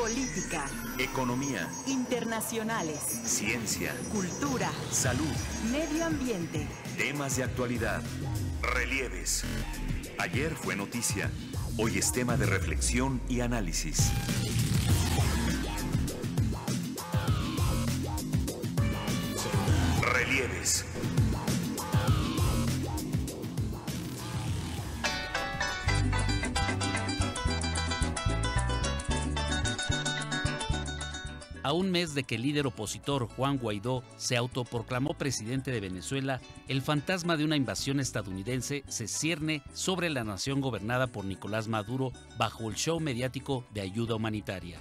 Política. Economía. Internacionales. Ciencia. Cultura. Salud. Medio ambiente. Temas de actualidad. Relieves. Ayer fue noticia. Hoy es tema de reflexión y análisis. Relieves. A un mes de que el líder opositor Juan Guaidó se autoproclamó presidente de Venezuela, el fantasma de una invasión estadounidense se cierne sobre la nación gobernada por Nicolás Maduro bajo el show mediático de ayuda humanitaria.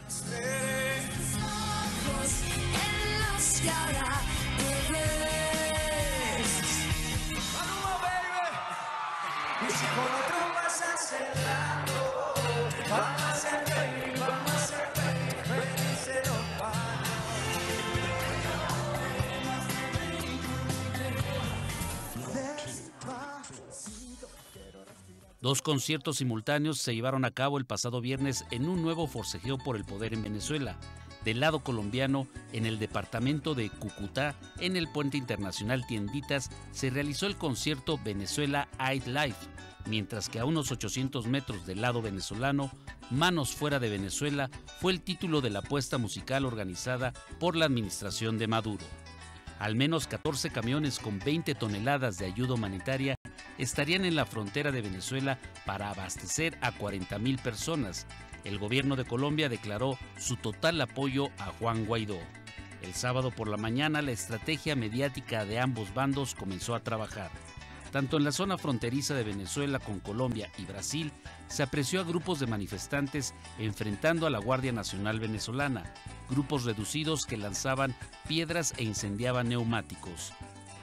Dos conciertos simultáneos se llevaron a cabo el pasado viernes en un nuevo forcejeo por el poder en Venezuela, del lado colombiano, en el departamento de Cúcuta, en el puente internacional Tienditas, se realizó el concierto Venezuela I'd Life, mientras que a unos 800 metros del lado venezolano, Manos fuera de Venezuela fue el título de la apuesta musical organizada por la administración de Maduro. Al menos 14 camiones con 20 toneladas de ayuda humanitaria estarían en la frontera de Venezuela para abastecer a 40.000 personas. El gobierno de Colombia declaró su total apoyo a Juan Guaidó. El sábado por la mañana la estrategia mediática de ambos bandos comenzó a trabajar. Tanto en la zona fronteriza de Venezuela con Colombia y Brasil, se apreció a grupos de manifestantes enfrentando a la Guardia Nacional venezolana, grupos reducidos que lanzaban piedras e incendiaban neumáticos.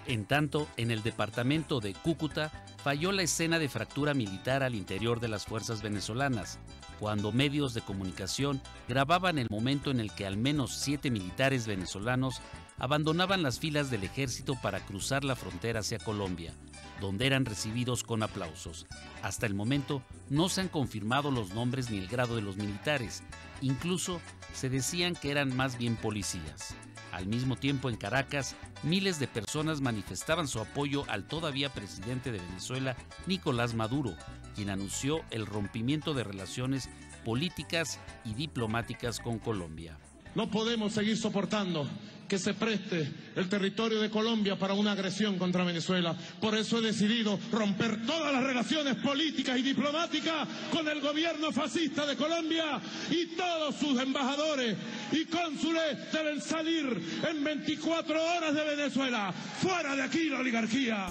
En tanto, en el departamento de Cúcuta falló la escena de fractura militar al interior de las fuerzas venezolanas, cuando medios de comunicación grababan el momento en el que al menos siete militares venezolanos abandonaban las filas del ejército para cruzar la frontera hacia Colombia donde eran recibidos con aplausos. Hasta el momento no se han confirmado los nombres ni el grado de los militares, incluso se decían que eran más bien policías. Al mismo tiempo en Caracas, miles de personas manifestaban su apoyo al todavía presidente de Venezuela, Nicolás Maduro, quien anunció el rompimiento de relaciones políticas y diplomáticas con Colombia. No podemos seguir soportando que se preste el territorio de Colombia para una agresión contra Venezuela. Por eso he decidido romper todas las relaciones políticas y diplomáticas con el gobierno fascista de Colombia y todos sus embajadores y cónsules deben salir en 24 horas de Venezuela. Fuera de aquí la oligarquía.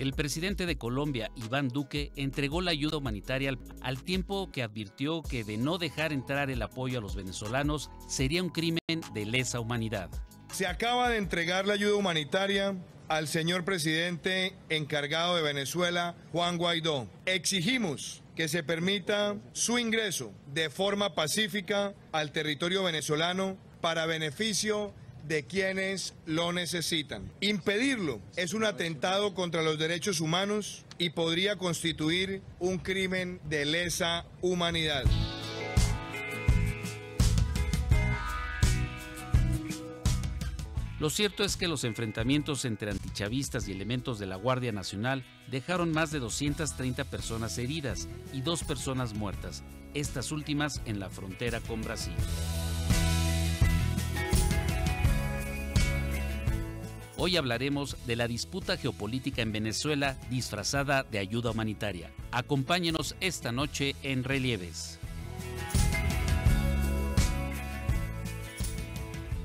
El presidente de Colombia, Iván Duque, entregó la ayuda humanitaria al, tiempo que advirtió que de no dejar entrar el apoyo a los venezolanos sería un crimen de lesa humanidad. Se acaba de entregar la ayuda humanitaria al señor presidente encargado de Venezuela, Juan Guaidó. Exigimos que se permita su ingreso de forma pacífica al territorio venezolano para beneficio de quienes lo necesitan. Impedirlo es un atentado contra los derechos humanos y podría constituir un crimen de lesa humanidad. Lo cierto es que los enfrentamientos entre antichavistas y elementos de la Guardia Nacional dejaron más de 230 personas heridas y dos personas muertas, estas últimas en la frontera con Brasil. Hoy hablaremos de la disputa geopolítica en Venezuela disfrazada de ayuda humanitaria. Acompáñenos esta noche en Relieves.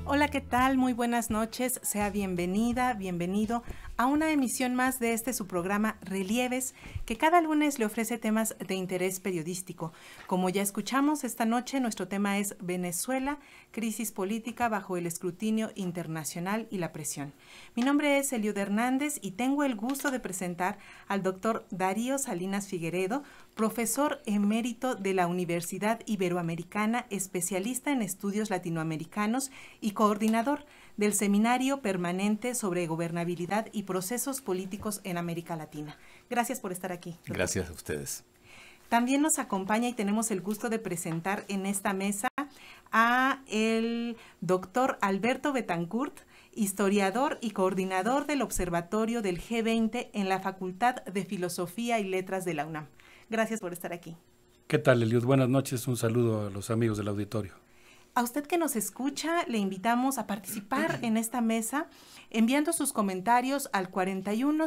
Hola, ¿qué tal? Muy buenas noches. Sea bienvenida, bienvenido a una emisión más de este su programa Relieves, que cada lunes le ofrece temas de interés periodístico. Como ya escuchamos esta noche, nuestro tema es Venezuela, crisis política bajo el escrutinio internacional y la presión. Mi nombre es Eliud Hernández y tengo el gusto de presentar al doctor Darío Salinas Figueredo, profesor emérito de la Universidad Iberoamericana, especialista en estudios latinoamericanos y coordinador del Seminario Permanente sobre Gobernabilidad y Procesos Políticos en América Latina. Gracias por estar aquí. Gracias a ustedes. También nos acompaña y tenemos el gusto de presentar en esta mesa a el doctor Alberto Betancourt, historiador y coordinador del Observatorio del G20 en la Facultad de Filosofía y Letras de la UNAM. Gracias por estar aquí. ¿Qué tal, Eliud? Buenas noches. Un saludo a los amigos del auditorio. A usted que nos escucha, le invitamos a participar en esta mesa enviando sus comentarios al 41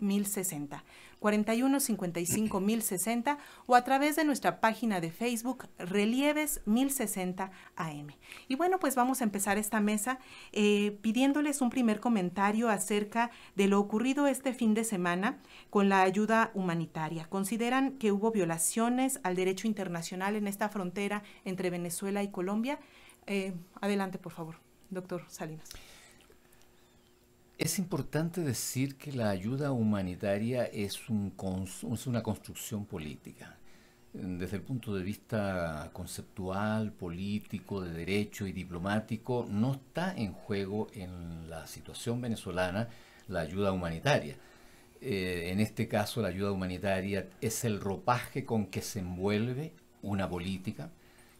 1060. 41 55 1060 o a través de nuestra página de Facebook Relieves 1060 AM. Y bueno, pues vamos a empezar esta mesa eh, pidiéndoles un primer comentario acerca de lo ocurrido este fin de semana con la ayuda humanitaria. ¿Consideran que hubo violaciones al derecho internacional en esta frontera entre Venezuela y Colombia? Eh, adelante, por favor, doctor Salinas. Es importante decir que la ayuda humanitaria es, un, una construcción política. Desde el punto de vista conceptual, político, de derecho y diplomático, no está en juego en la situación venezolana la ayuda humanitaria. Eh, en este caso, la ayuda humanitaria es el ropaje con que se envuelve una política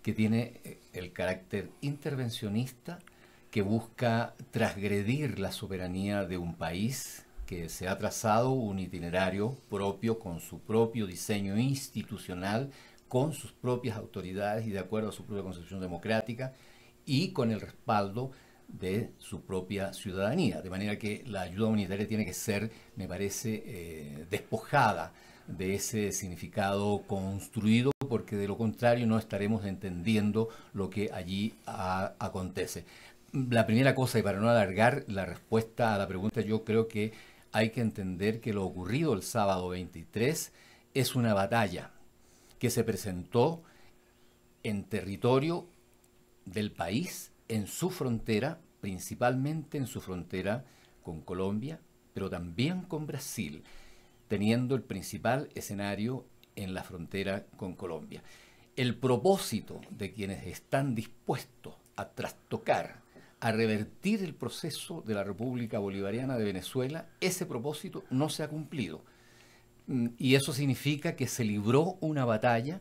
que tiene eh, el carácter intervencionista, que busca transgredir la soberanía de un país que se ha trazado un itinerario propio con su propio diseño institucional, con sus propias autoridades y de acuerdo a su propia concepción democrática y con el respaldo de su propia ciudadanía. De manera que la ayuda humanitaria tiene que ser, me parece, eh, despojada de ese significado construido, porque de lo contrario no estaremos entendiendo lo que allí acontece la primera cosa, y para no alargar la respuesta a la pregunta, yo creo que hay que entender que lo ocurrido el sábado 23 es una batalla que se presentó en territorio del país, en su frontera, principalmente en su frontera con Colombia, pero también con Brasil, teniendo el principal escenario en la frontera con Colombia. El propósito de quienes están dispuestos a trastocar a revertir el proceso de la República Bolivariana de Venezuela, ese propósito no se ha cumplido. Mm, y eso significa que se libró una batalla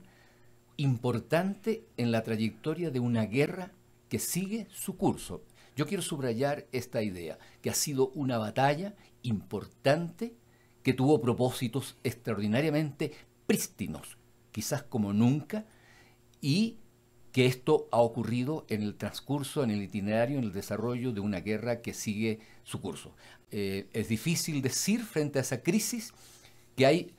importante en la trayectoria de una guerra que sigue su curso. Yo quiero subrayar esta idea, que ha sido una batalla importante que tuvo propósitos extraordinariamente prístinos, quizás como nunca, y que esto ha ocurrido en el transcurso, en el itinerario, en el desarrollo de una guerra que sigue su curso. Eh, es difícil decir frente a esa crisis que hay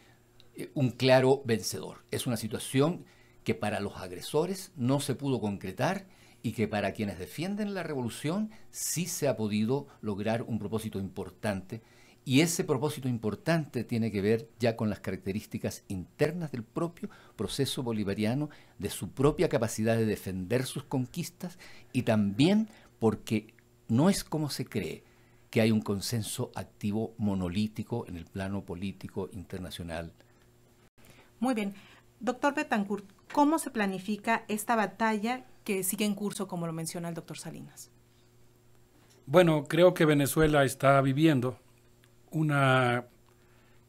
eh, un claro vencedor. Es una situación que para los agresores no se pudo concretar y que para quienes defienden la revolución sí se ha podido lograr un propósito importante y ese propósito importante tiene que ver ya con las características internas del propio proceso bolivariano, de su propia capacidad de defender sus conquistas y también porque no es como se cree que hay un consenso activo monolítico en el plano político internacional. Muy bien. Doctor Betancourt, ¿cómo se planifica esta batalla que sigue en curso, como lo menciona el doctor Salinas? Bueno, creo que Venezuela está viviendo una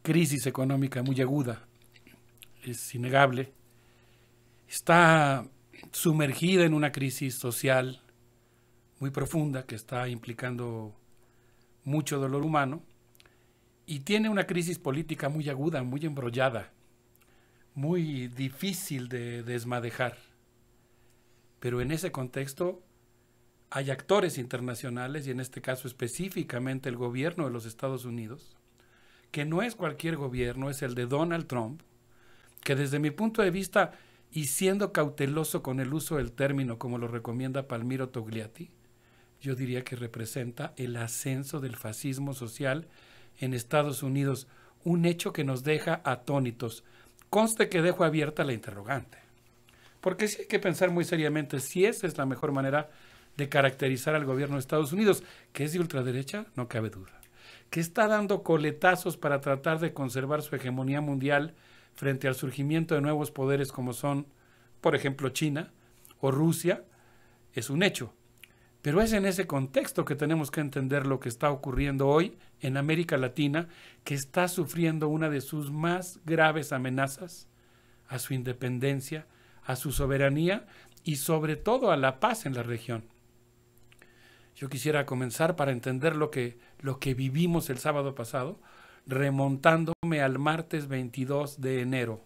crisis económica muy aguda, es innegable. Está sumergida en una crisis social muy profunda que está implicando mucho dolor humano y tiene una crisis política muy aguda, muy embrollada, muy difícil de desmadejar. Pero en ese contexto hay actores internacionales, y en este caso específicamente el gobierno de los Estados Unidos, que no es cualquier gobierno, es el de Donald Trump, que desde mi punto de vista, y siendo cauteloso con el uso del término como lo recomienda Palmiro Togliatti, yo diría que representa el ascenso del fascismo social en Estados Unidos, un hecho que nos deja atónitos. Conste que dejo abierta la interrogante. Porque sí hay que pensar muy seriamente si esa es la mejor manera de caracterizar al gobierno de Estados Unidos, que es de ultraderecha, no cabe duda, que está dando coletazos para tratar de conservar su hegemonía mundial frente al surgimiento de nuevos poderes como son, por ejemplo, China o Rusia, es un hecho. Pero es en ese contexto que tenemos que entender lo que está ocurriendo hoy en América Latina, que está sufriendo una de sus más graves amenazas a su independencia, a su soberanía y sobre todo a la paz en la región. Yo quisiera comenzar para entender lo que, lo que vivimos el sábado pasado, remontándome al martes 22 de enero,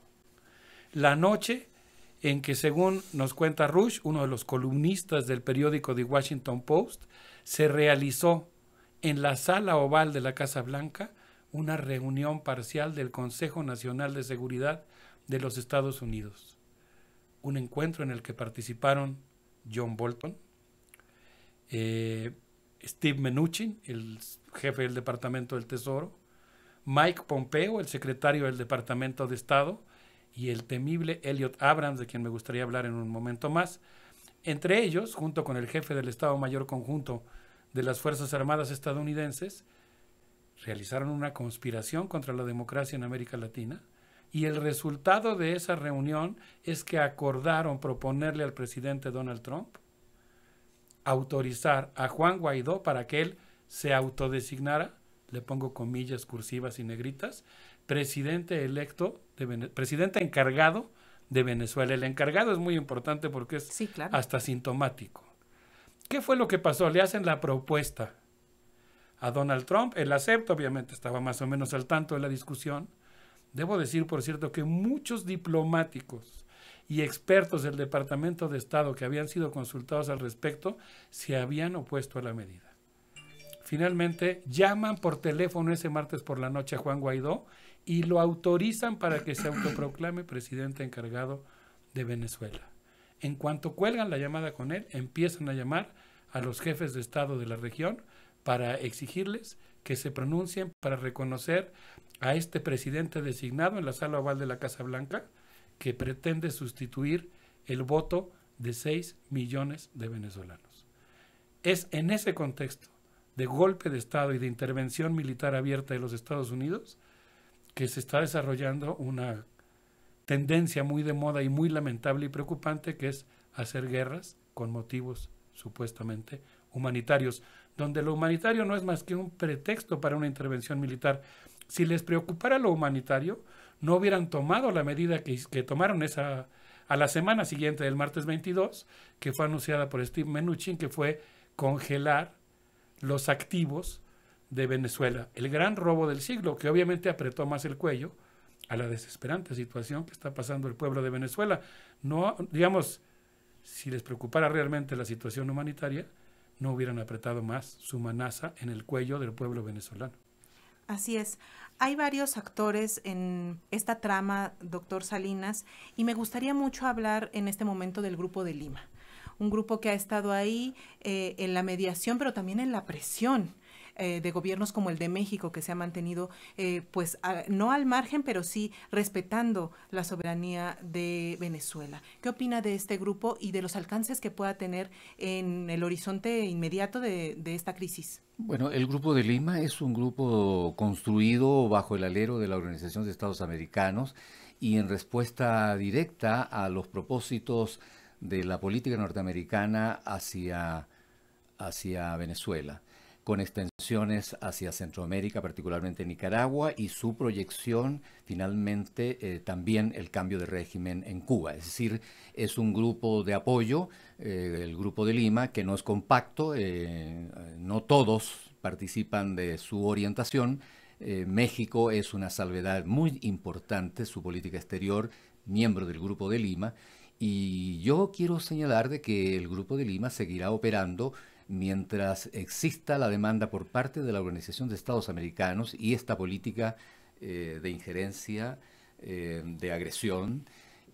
la noche en que, según nos cuenta Rush, uno de los columnistas del periódico The Washington Post, se realizó en la sala oval de la Casa Blanca una reunión parcial del Consejo Nacional de Seguridad de los Estados Unidos. Un encuentro en el que participaron John Bolton, eh, Steve Mnuchin, el jefe del Departamento del Tesoro, Mike Pompeo, el secretario del Departamento de Estado, y el temible Elliot Abrams, de quien me gustaría hablar en un momento más. Entre ellos, junto con el jefe del Estado Mayor Conjunto de las Fuerzas Armadas estadounidenses, realizaron una conspiración contra la democracia en América Latina y el resultado de esa reunión es que acordaron proponerle al presidente Donald Trump autorizar a Juan Guaidó para que él se autodesignara, le pongo comillas cursivas y negritas, presidente electo, de presidente encargado de Venezuela. El encargado es muy importante porque es hasta sintomático. ¿Qué fue lo que pasó? Le hacen la propuesta a Donald Trump, él acepta, obviamente estaba más o menos al tanto de la discusión. Debo decir, por cierto, que muchos diplomáticos y expertos del Departamento de Estado que habían sido consultados al respecto se habían opuesto a la medida. Finalmente, llaman por teléfono ese martes por la noche a Juan Guaidó y lo autorizan para que se autoproclame presidente encargado de Venezuela. En cuanto cuelgan la llamada con él, empiezan a llamar a los jefes de Estado de la región para exigirles que se pronuncien para reconocer a este presidente designado en la sala oval de la Casa Blanca que pretende sustituir el voto de 6 millones de venezolanos. Es en ese contexto de golpe de Estado y de intervención militar abierta de los Estados Unidos que se está desarrollando una tendencia muy de moda y muy lamentable y preocupante que es hacer guerras con motivos supuestamente humanitarios, donde lo humanitario no es más que un pretexto para una intervención militar. Si les preocupara lo humanitario, no hubieran tomado la medida que, que tomaron esa, a la semana siguiente del martes 22, que fue anunciada por Steve Mnuchin, que fue congelar los activos de Venezuela, el gran robo del siglo, que obviamente apretó más el cuello a la desesperante situación que está pasando el pueblo de Venezuela. No, digamos, si les preocupara realmente la situación humanitaria, no hubieran apretado más su manaza en el cuello del pueblo venezolano. Así es hay varios actores en esta trama, doctor Salinas, y me gustaría mucho hablar en este momento del grupo de Lima un grupo que ha estado ahí eh, en la mediación, pero también en la presión eh, de gobiernos como el de México, que se ha mantenido, eh, pues, no al margen, pero sí respetando la soberanía de Venezuela. ¿Qué opina de este grupo y de los alcances que pueda tener en el horizonte inmediato de, de esta crisis? Bueno, el Grupo de Lima es un grupo construido bajo el alero de la Organización de Estados Americanos y en respuesta directa a los propósitos de la política norteamericana hacia, hacia Venezuela con extensiones hacia Centroamérica, particularmente Nicaragua, y su proyección finalmente eh, también el cambio de régimen en Cuba. Es decir, es un grupo de apoyo, eh, el grupo de Lima, que no es compacto, eh, no todos participan de su orientación. México es una salvedad muy importante, su política exterior, miembro del grupo de Lima, y yo quiero señalar de que el Grupo de Lima seguirá operando mientras exista la demanda por parte de la Organización de Estados Americanos y esta política eh, de injerencia, eh, de agresión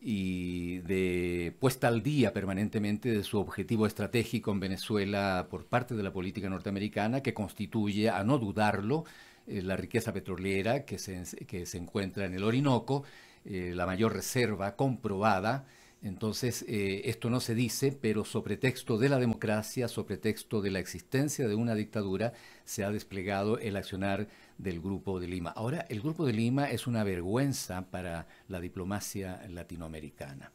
y de puesta al día permanentemente de su objetivo estratégico en Venezuela por parte de la política norteamericana, que constituye, a no dudarlo, eh, la riqueza petrolera que se, que se encuentra en el Orinoco, la mayor reserva comprobada entonces, eh, esto no se dice, pero sobre texto de la democracia, sobre texto de la existencia de una dictadura, se ha desplegado el accionar del Grupo de Lima. Ahora, el Grupo de Lima es una vergüenza para la diplomacia latinoamericana.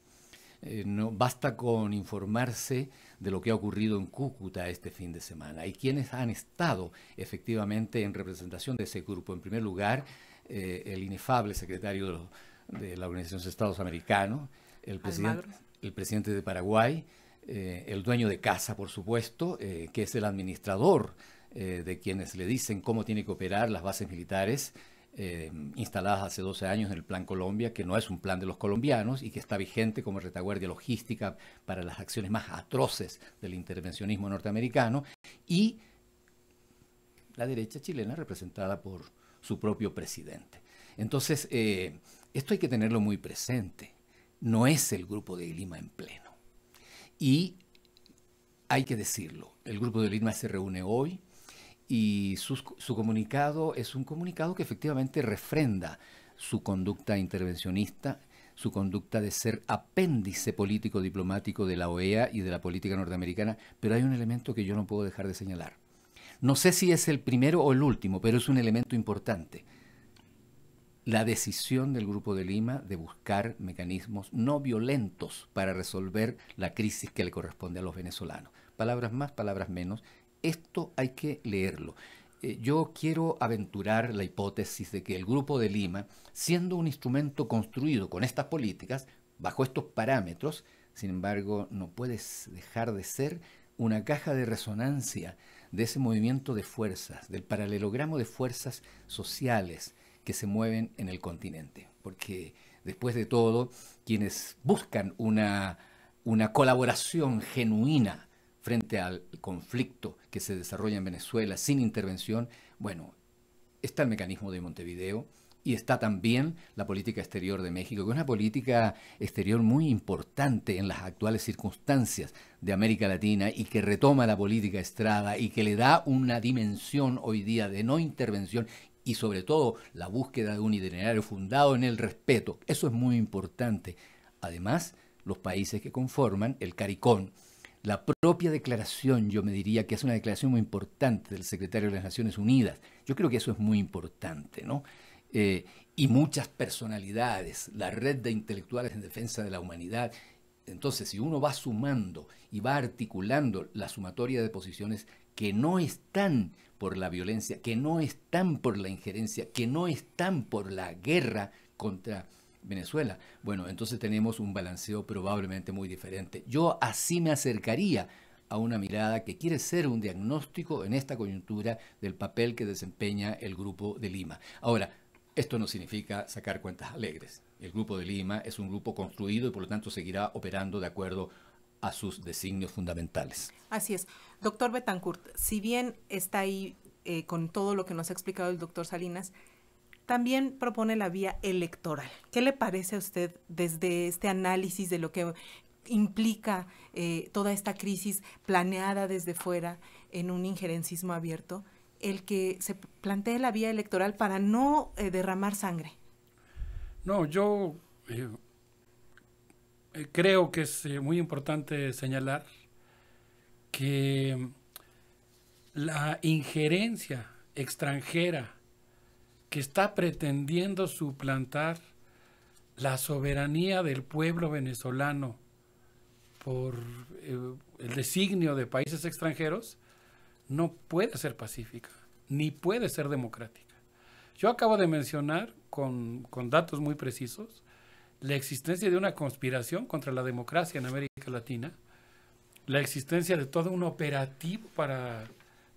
Eh, basta con informarse de lo que ha ocurrido en Cúcuta este fin de semana y quienes han estado efectivamente en representación de ese grupo. En primer lugar, eh, el inefable secretario de, de la Organización de Estados Americanos, el presidente, el presidente de Paraguay, eh, el dueño de casa, por supuesto, eh, que es el administrador eh, de quienes le dicen cómo tiene que operar las bases militares instaladas hace 12 años en el Plan Colombia, que no es un plan de los colombianos y que está vigente como retaguardia logística para las acciones más atroces del intervencionismo norteamericano, y la derecha chilena representada por su propio presidente. Entonces, esto hay que tenerlo muy presente no es el grupo de Lima en pleno. Y hay que decirlo, el grupo de Lima se reúne hoy y su comunicado es un comunicado que efectivamente refrenda su conducta intervencionista, su conducta de ser apéndice político diplomático de la OEA y de la política norteamericana, pero hay un elemento que yo no puedo dejar de señalar. No sé si es el primero o el último, pero es un elemento importante la decisión del Grupo de Lima de buscar mecanismos no violentos para resolver la crisis que le corresponde a los venezolanos. Palabras más, palabras menos. Esto hay que leerlo. Eh, yo quiero aventurar la hipótesis de que el Grupo de Lima, siendo un instrumento construido con estas políticas, bajo estos parámetros, sin embargo, no puedes dejar de ser una caja de resonancia de ese movimiento de fuerzas, del paralelogramo de fuerzas sociales, que se mueven en el continente, porque después de todo, quienes buscan una, una colaboración genuina frente al conflicto que se desarrolla en Venezuela sin intervención, bueno, está el mecanismo de Montevideo y está también la política exterior de México, que es una política exterior muy importante en las actuales circunstancias de América Latina y que retoma la política Estrada y que le da una dimensión hoy día de no intervención y sobre todo la búsqueda de un itinerario fundado en el respeto. Eso es muy importante. Además, los países que conforman el CARICOM, la propia declaración, yo me diría que es una declaración muy importante del secretario de las Naciones Unidas. Yo creo que eso es muy importante, ¿no? Eh, y muchas personalidades, la red de intelectuales en defensa de la humanidad. Entonces, si uno va sumando y va articulando la sumatoria de posiciones, que no están por la violencia, que no están por la injerencia, que no están por la guerra contra Venezuela. Bueno, entonces tenemos un balanceo probablemente muy diferente. Yo así me acercaría a una mirada que quiere ser un diagnóstico en esta coyuntura del papel que desempeña el Grupo de Lima. Ahora, esto no significa sacar cuentas alegres. El Grupo de Lima es un grupo construido y por lo tanto seguirá operando de acuerdo a sus designios fundamentales. Así es. Doctor Betancourt, si bien está ahí eh, con todo lo que nos ha explicado el doctor Salinas, también propone la vía electoral. ¿Qué le parece a usted desde este análisis de lo que implica eh, toda esta crisis planeada desde fuera en un injerencismo abierto, el que se plantee la vía electoral para no eh, derramar sangre? No, yo creo que es muy importante señalar que la injerencia extranjera que está pretendiendo suplantar la soberanía del pueblo venezolano por eh, el designio de países extranjeros no puede ser pacífica, ni puede ser democrática. Yo acabo de mencionar con, con datos muy precisos la existencia de una conspiración contra la democracia en América Latina, la existencia de todo un operativo para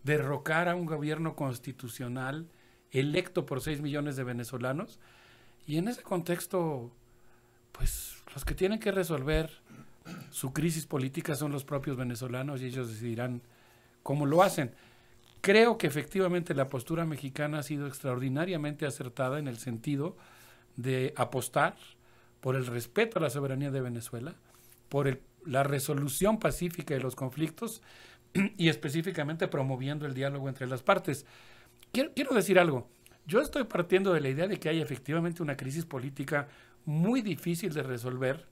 derrocar a un gobierno constitucional electo por 6 millones de venezolanos. Y en ese contexto, pues los que tienen que resolver su crisis política son los propios venezolanos y ellos decidirán cómo lo hacen. Creo que efectivamente la postura mexicana ha sido extraordinariamente acertada en el sentido de apostar por el respeto a la soberanía de Venezuela, por el la resolución pacífica de los conflictos y específicamente promoviendo el diálogo entre las partes. Quiero, quiero decir algo. Yo estoy partiendo de la idea de que hay efectivamente una crisis política muy difícil de resolver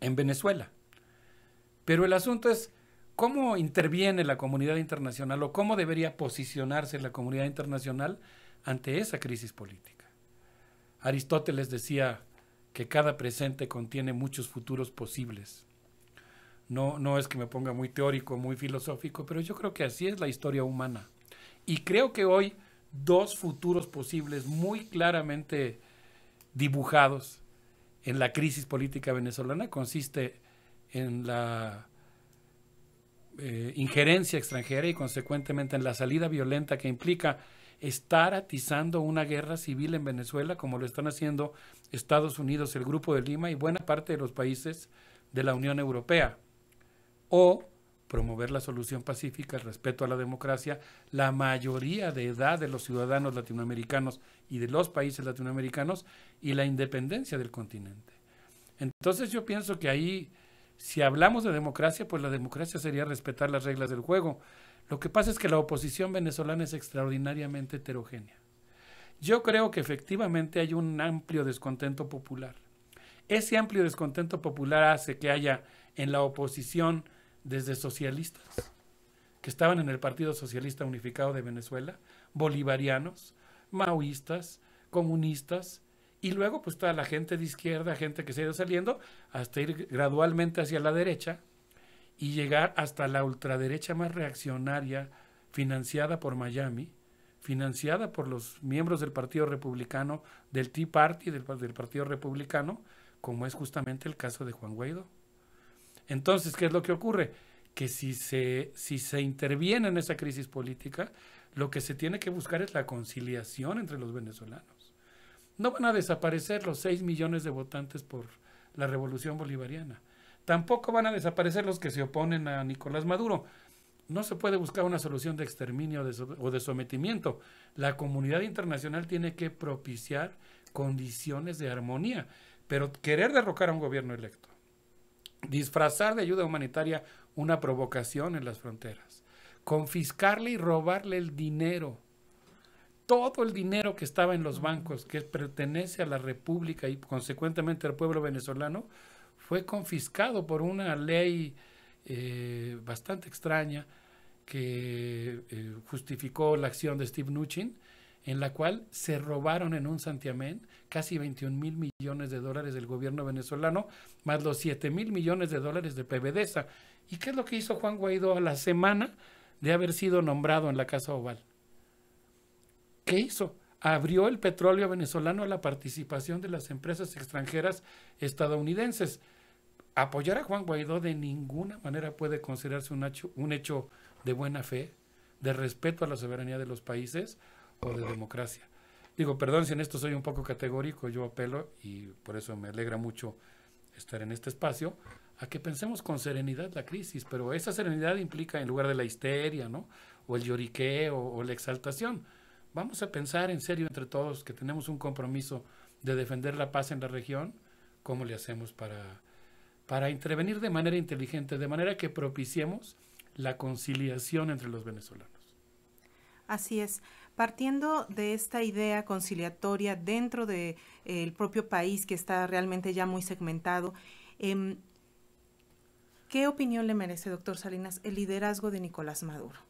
en Venezuela. Pero el asunto es cómo interviene la comunidad internacional o cómo debería posicionarse la comunidad internacional ante esa crisis política. Aristóteles decía que cada presente contiene muchos futuros posibles. No, es que me ponga muy teórico, muy filosófico, pero yo creo que así es la historia humana. Y creo que hoy dos futuros posibles muy claramente dibujados en la crisis política venezolana consiste en la eh, injerencia extranjera y consecuentemente en la salida violenta que implica estar atizando una guerra civil en Venezuela como lo están haciendo Estados Unidos, el Grupo de Lima y buena parte de los países de la Unión Europea o promover la solución pacífica, el respeto a la democracia, la mayoría de edad de los ciudadanos latinoamericanos y de los países latinoamericanos y la independencia del continente. Entonces yo pienso que ahí, si hablamos de democracia, pues la democracia sería respetar las reglas del juego. Lo que pasa es que la oposición venezolana es extraordinariamente heterogénea. Yo creo que efectivamente hay un amplio descontento popular. Ese amplio descontento popular hace que haya en la oposición desde socialistas que estaban en el Partido Socialista Unificado de Venezuela, bolivarianos, maoístas, comunistas, y luego pues toda la gente de izquierda, gente que se ha ido saliendo, hasta ir gradualmente hacia la derecha y llegar hasta la ultraderecha más reaccionaria, financiada por Miami, financiada por los miembros del Partido Republicano, del Tea Party, del, del Partido Republicano, como es justamente el caso de Juan Guaidó. Entonces, ¿qué es lo que ocurre? Que si se, si se interviene en esa crisis política, lo que se tiene que buscar es la conciliación entre los venezolanos. No van a desaparecer los 6 millones de votantes por la revolución bolivariana. Tampoco van a desaparecer los que se oponen a Nicolás Maduro. No se puede buscar una solución de exterminio o de sometimiento. La comunidad internacional tiene que propiciar condiciones de armonía, pero querer derrocar a un gobierno electo disfrazar de ayuda humanitaria una provocación en las fronteras, confiscarle y robarle el dinero, todo el dinero que estaba en los bancos, que pertenece a la República y consecuentemente al pueblo venezolano, fue confiscado por una ley eh, bastante extraña que eh, justificó la acción de Steve Mnuchin en la cual se robaron en un santiamén casi 21 mil millones de dólares del gobierno venezolano, más los 7 mil millones de dólares de PBDSA. ¿Y qué es lo que hizo Juan Guaidó a la semana de haber sido nombrado en la Casa Oval? ¿Qué hizo? Abrió el petróleo venezolano a la participación de las empresas extranjeras estadounidenses. Apoyar a Juan Guaidó de ninguna manera puede considerarse un un hecho de buena fe, de respeto a la soberanía de los países de democracia. Digo, perdón si en esto soy un poco categórico, yo apelo, y por eso me alegra mucho estar en este espacio, a que pensemos con serenidad la crisis, pero esa serenidad implica en lugar de la histeria, ¿no? O el lloriqueo o la exaltación. Vamos a pensar en serio entre todos que tenemos un compromiso de defender la paz en la región, ¿cómo le hacemos para, para intervenir de manera inteligente, de manera que propiciemos la conciliación entre los venezolanos? Así es. Partiendo de esta idea conciliatoria dentro del de, eh, propio país que está realmente ya muy segmentado, em, ¿qué opinión le merece, doctor Salinas, el liderazgo de Nicolás Maduro?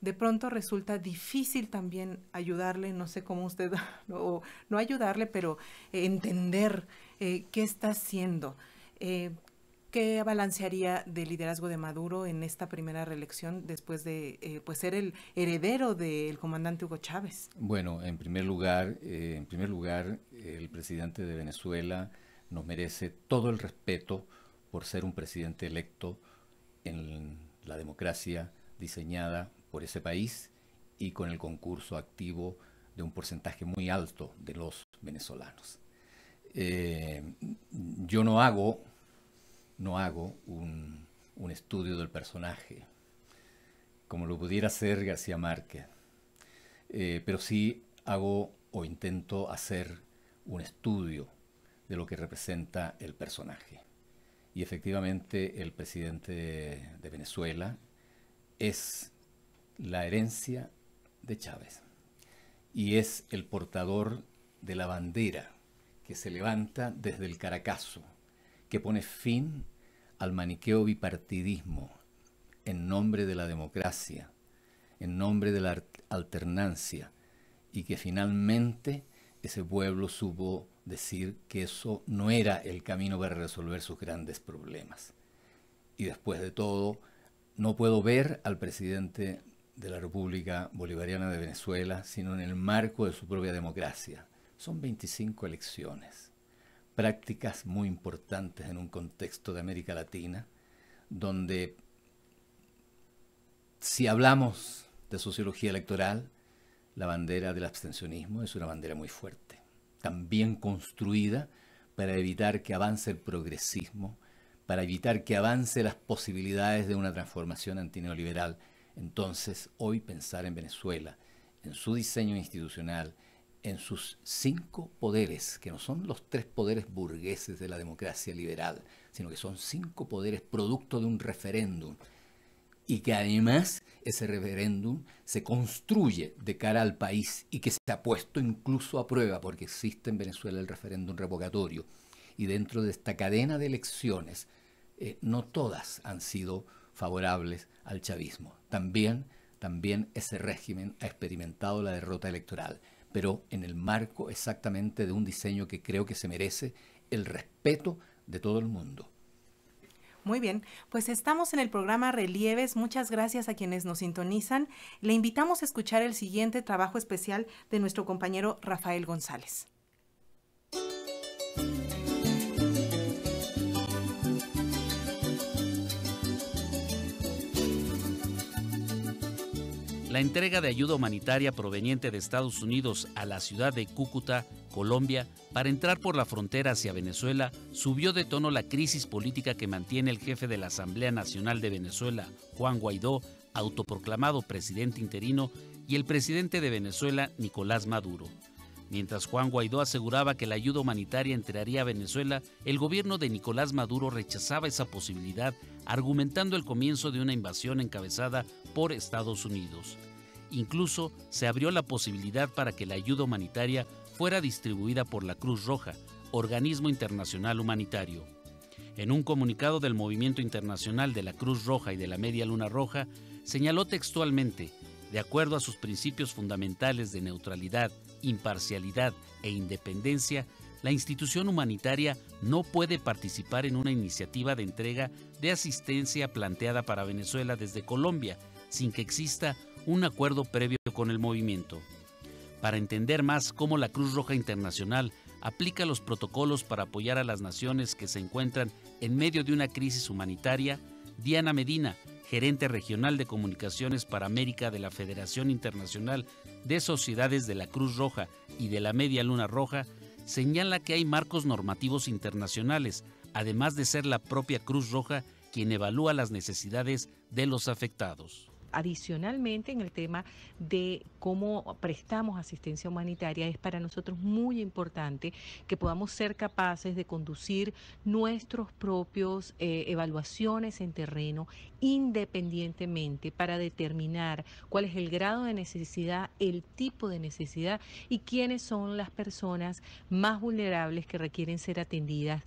de pronto resulta difícil también ayudarle, no sé cómo usted, o no ayudarle, pero entender eh, qué está haciendo. Eh, ¿Qué balancearía del liderazgo de Maduro en esta primera reelección después de eh, pues ser el heredero del comandante Hugo Chávez? Bueno, en primer lugar, eh, en primer lugar, el presidente de Venezuela nos merece todo el respeto por ser un presidente electo en la democracia diseñada por ese país y con el concurso activo de un porcentaje muy alto de los venezolanos. Eh, yo no hago no hago un, estudio del personaje, como lo pudiera hacer García Márquez, eh, pero sí hago o intento hacer un estudio de lo que representa el personaje. Y efectivamente el presidente de, Venezuela es la herencia de Chávez y es el portador de la bandera que se levanta desde el Caracazo, que pone fin al maniqueo bipartidismo en nombre de la democracia, en nombre de la alternancia, y que finalmente ese pueblo supo decir que eso no era el camino para resolver sus grandes problemas. Y después de todo, no puedo ver al presidente de la República Bolivariana de Venezuela, sino en el marco de su propia democracia. Son 25 elecciones prácticas muy importantes en un contexto de América Latina, donde si hablamos de sociología electoral, la bandera del abstencionismo es una bandera muy fuerte, también construida para evitar que avance el progresismo, para evitar que avance las posibilidades de una transformación antineoliberal. Entonces, hoy pensar en Venezuela, en su diseño institucional, en sus cinco poderes, que no son los tres poderes burgueses de la democracia liberal, sino que son cinco poderes producto de un referéndum, y que además ese referéndum se construye de cara al país y que se ha puesto incluso a prueba, porque existe en Venezuela el referéndum revocatorio, y dentro de esta cadena de elecciones, eh, no todas han sido favorables al chavismo. También, también ese régimen ha experimentado la derrota electoral pero en el marco exactamente de un diseño que creo que se merece el respeto de todo el mundo. Muy bien, pues estamos en el programa Relieves. Muchas gracias a quienes nos sintonizan. Le invitamos a escuchar el siguiente trabajo especial de nuestro compañero Rafael González. la entrega de ayuda humanitaria proveniente de Estados Unidos a la ciudad de Cúcuta, Colombia, para entrar por la frontera hacia Venezuela, subió de tono la crisis política que mantiene el jefe de la Asamblea Nacional de Venezuela, Juan Guaidó, autoproclamado presidente interino, y el presidente de Venezuela, Nicolás Maduro. Mientras Juan Guaidó aseguraba que la ayuda humanitaria entraría a Venezuela, el gobierno de Nicolás Maduro rechazaba esa posibilidad, argumentando el comienzo de una invasión encabezada por Estados Unidos. Incluso se abrió la posibilidad para que la ayuda humanitaria fuera distribuida por la Cruz Roja, organismo internacional humanitario. En un comunicado del Movimiento Internacional de la Cruz Roja y de la Media Luna Roja, señaló textualmente, de acuerdo a sus principios fundamentales de neutralidad, imparcialidad e independencia, la institución humanitaria no puede participar en una iniciativa de entrega de asistencia planteada para Venezuela desde Colombia sin que exista un acuerdo previo con el movimiento. Para entender más cómo la Cruz Roja Internacional aplica los protocolos para apoyar a las naciones que se encuentran en medio de una crisis humanitaria, Diana Medina, gerente regional de comunicaciones para América de la Federación Internacional de Sociedades de la Cruz Roja y de la Media Luna Roja, señala que hay marcos normativos internacionales, además de ser la propia Cruz Roja quien evalúa las necesidades de los afectados adicionalmente en el tema de cómo prestamos asistencia humanitaria, es para nosotros muy importante que podamos ser capaces de conducir nuestros propios eh, evaluaciones en terreno independientemente para determinar cuál es el grado de necesidad, el tipo de necesidad y quiénes son las personas más vulnerables que requieren ser atendidas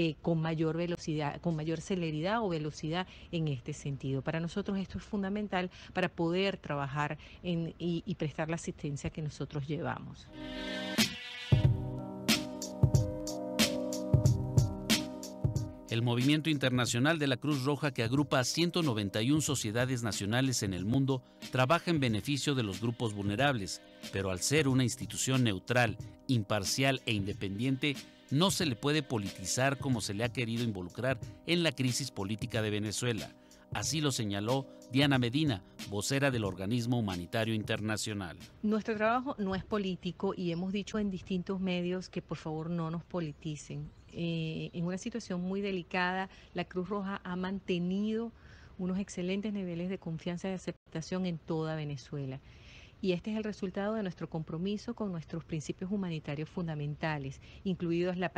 eh, con mayor velocidad, con mayor celeridad o velocidad en este sentido. Para nosotros esto es fundamental para poder trabajar y, y prestar la asistencia que nosotros llevamos. El movimiento internacional de la Cruz Roja, que agrupa a 191 sociedades nacionales en el mundo, trabaja en beneficio de los grupos vulnerables, pero al ser una institución neutral, imparcial e independiente, no se le puede politizar como se le ha querido involucrar en la crisis política de Venezuela. Así lo señaló Diana Medina, vocera del Organismo Humanitario Internacional. Nuestro trabajo no es político y hemos dicho en distintos medios que por favor no nos politicen. Eh, en una situación muy delicada, la Cruz Roja ha mantenido unos excelentes niveles de confianza y aceptación en toda Venezuela y este es el resultado de nuestro compromiso con nuestros principios humanitarios fundamentales, incluidos la,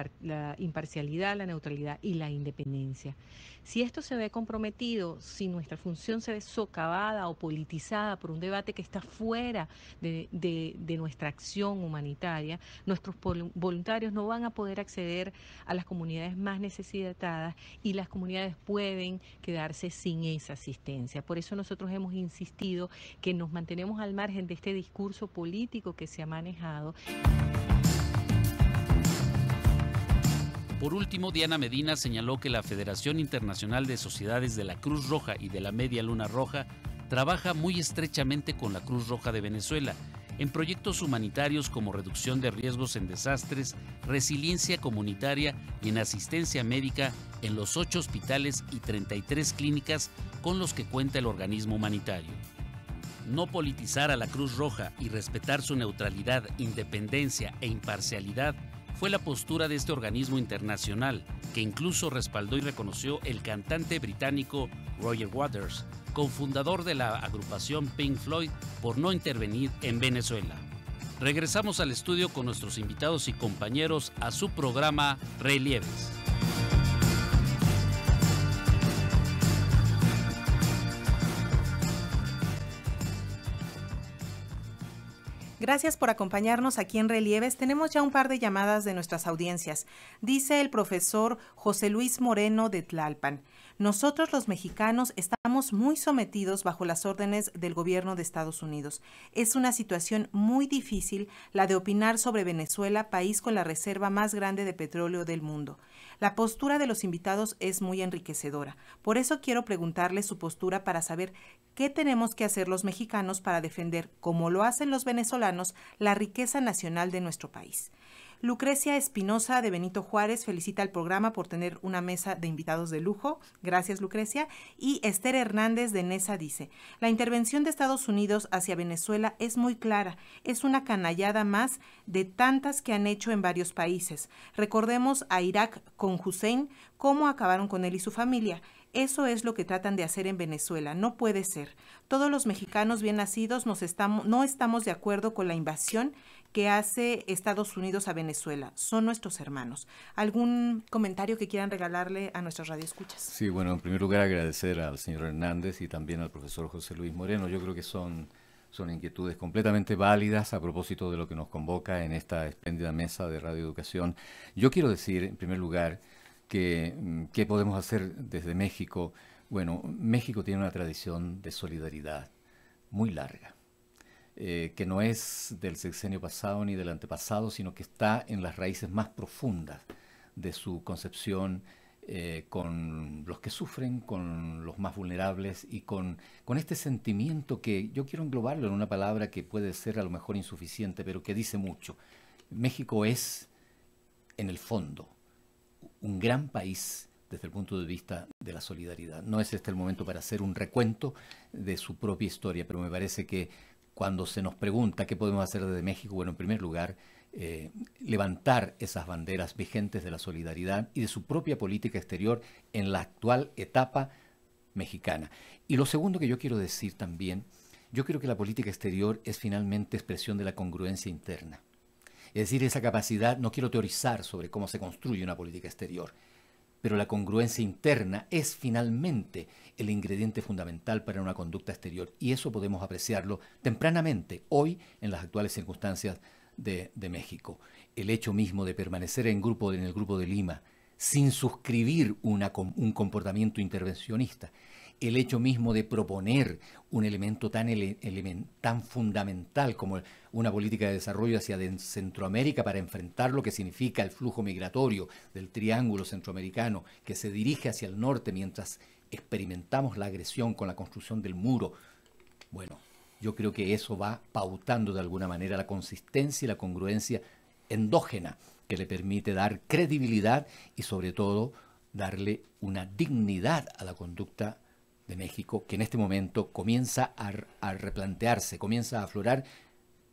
imparcialidad, la neutralidad y la independencia. Si esto se ve comprometido, si nuestra función se ve socavada o politizada por un debate que está fuera de, de nuestra acción humanitaria, nuestros voluntarios no van a poder acceder a las comunidades más necesitadas y las comunidades pueden quedarse sin esa asistencia. Por eso nosotros hemos insistido que nos mantenemos al margen este discurso político que se ha manejado. Por último, Diana Medina señaló que la Federación Internacional de Sociedades de la Cruz Roja y de la Media Luna Roja trabaja muy estrechamente con la Cruz Roja de Venezuela en proyectos humanitarios como reducción de riesgos en desastres, resiliencia comunitaria y en asistencia médica en los ocho hospitales y 33 clínicas con los que cuenta el organismo humanitario no politizar a la Cruz Roja y respetar su neutralidad, independencia e imparcialidad fue la postura de este organismo internacional, que incluso respaldó y reconoció el cantante británico Roger Waters, cofundador de la agrupación Pink Floyd, por no intervenir en Venezuela. Regresamos al estudio con nuestros invitados y compañeros a su programa Relieves. Gracias por acompañarnos aquí en Relieves. Tenemos ya un par de llamadas de nuestras audiencias. Dice el profesor José Luis Moreno de Tlalpan. Nosotros los mexicanos estamos muy sometidos bajo las órdenes del gobierno de Estados Unidos. Es una situación muy difícil la de opinar sobre Venezuela, país con la reserva más grande de petróleo del mundo. La postura de los invitados es muy enriquecedora. Por eso quiero preguntarles su postura para saber qué tenemos que hacer los mexicanos para defender, como lo hacen los venezolanos, la riqueza nacional de nuestro país. Lucrecia Espinosa de Benito Juárez felicita al programa por tener una mesa de invitados de lujo. Gracias, Lucrecia. Y Esther Hernández de Nesa dice, la intervención de Estados Unidos hacia Venezuela es muy clara, es una canallada más de tantas que han hecho en varios países. Recordemos a Irak con Hussein, cómo acabaron con él y su familia. Eso es lo que tratan de hacer en Venezuela. No puede ser. Todos los mexicanos bien nacidos nos estamos, no estamos de acuerdo con la invasión que hace Estados Unidos a Venezuela. Son nuestros hermanos. ¿Algún comentario que quieran regalarle a nuestras radioescuchas? Sí, bueno, en primer lugar agradecer al señor Hernández y también al profesor José Luis Moreno. Yo creo que son, son inquietudes completamente válidas a propósito de lo que nos convoca en esta espléndida mesa de radioeducación. Yo quiero decir, en primer lugar, que mm, qué podemos hacer desde México. Bueno, México tiene una tradición de solidaridad muy larga eh, que no es del sexenio pasado ni del antepasado, sino que está en las raíces más profundas de su concepción eh, con los que sufren, con los más vulnerables y con, con este sentimiento que yo quiero englobarlo en una palabra que puede ser a lo mejor insuficiente, pero que dice mucho. México es, en el fondo, un gran país desde el punto de vista de la solidaridad. No es este el momento para hacer un recuento de su propia historia, pero me parece que cuando se nos pregunta qué podemos hacer desde México, bueno, en primer lugar, eh, levantar esas banderas vigentes de la solidaridad y de su propia política exterior en la actual etapa mexicana. Y lo segundo que yo quiero decir también, yo creo que la política exterior es finalmente expresión de la congruencia interna. Es decir, esa capacidad, no quiero teorizar sobre cómo se construye una política exterior, pero la congruencia interna es finalmente el ingrediente fundamental para una conducta exterior y eso podemos apreciarlo tempranamente, hoy, en las actuales circunstancias de, México. El hecho mismo de permanecer en, grupo, en el grupo de Lima sin suscribir un comportamiento intervencionista, el hecho mismo de proponer un elemento tan, tan fundamental como el una política de desarrollo hacia Centroamérica para enfrentar lo que significa el flujo migratorio del triángulo centroamericano que se dirige hacia el norte mientras experimentamos la agresión con la construcción del muro. Bueno, yo creo que eso va pautando de alguna manera la consistencia y la congruencia endógena que le permite dar credibilidad y sobre todo darle una dignidad a la conducta de México que en este momento comienza a replantearse, comienza a aflorar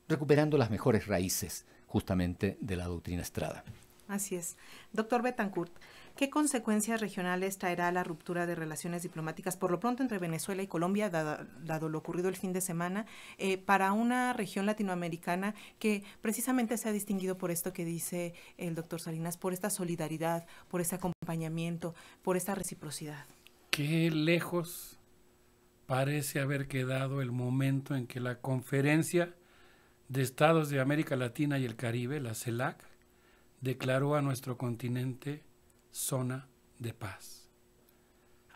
recuperando las mejores raíces justamente de la doctrina Estrada. Así es. Doctor Betancourt, ¿qué consecuencias regionales traerá la ruptura de relaciones diplomáticas por lo pronto entre Venezuela y Colombia, dado, lo ocurrido el fin de semana, eh, para una región latinoamericana que precisamente se ha distinguido por esto que dice el doctor Salinas, por esta solidaridad, por ese acompañamiento, por esta reciprocidad? Qué lejos parece haber quedado el momento en que la conferencia de Estados de América Latina y el Caribe, la CELAC, declaró a nuestro continente zona de paz.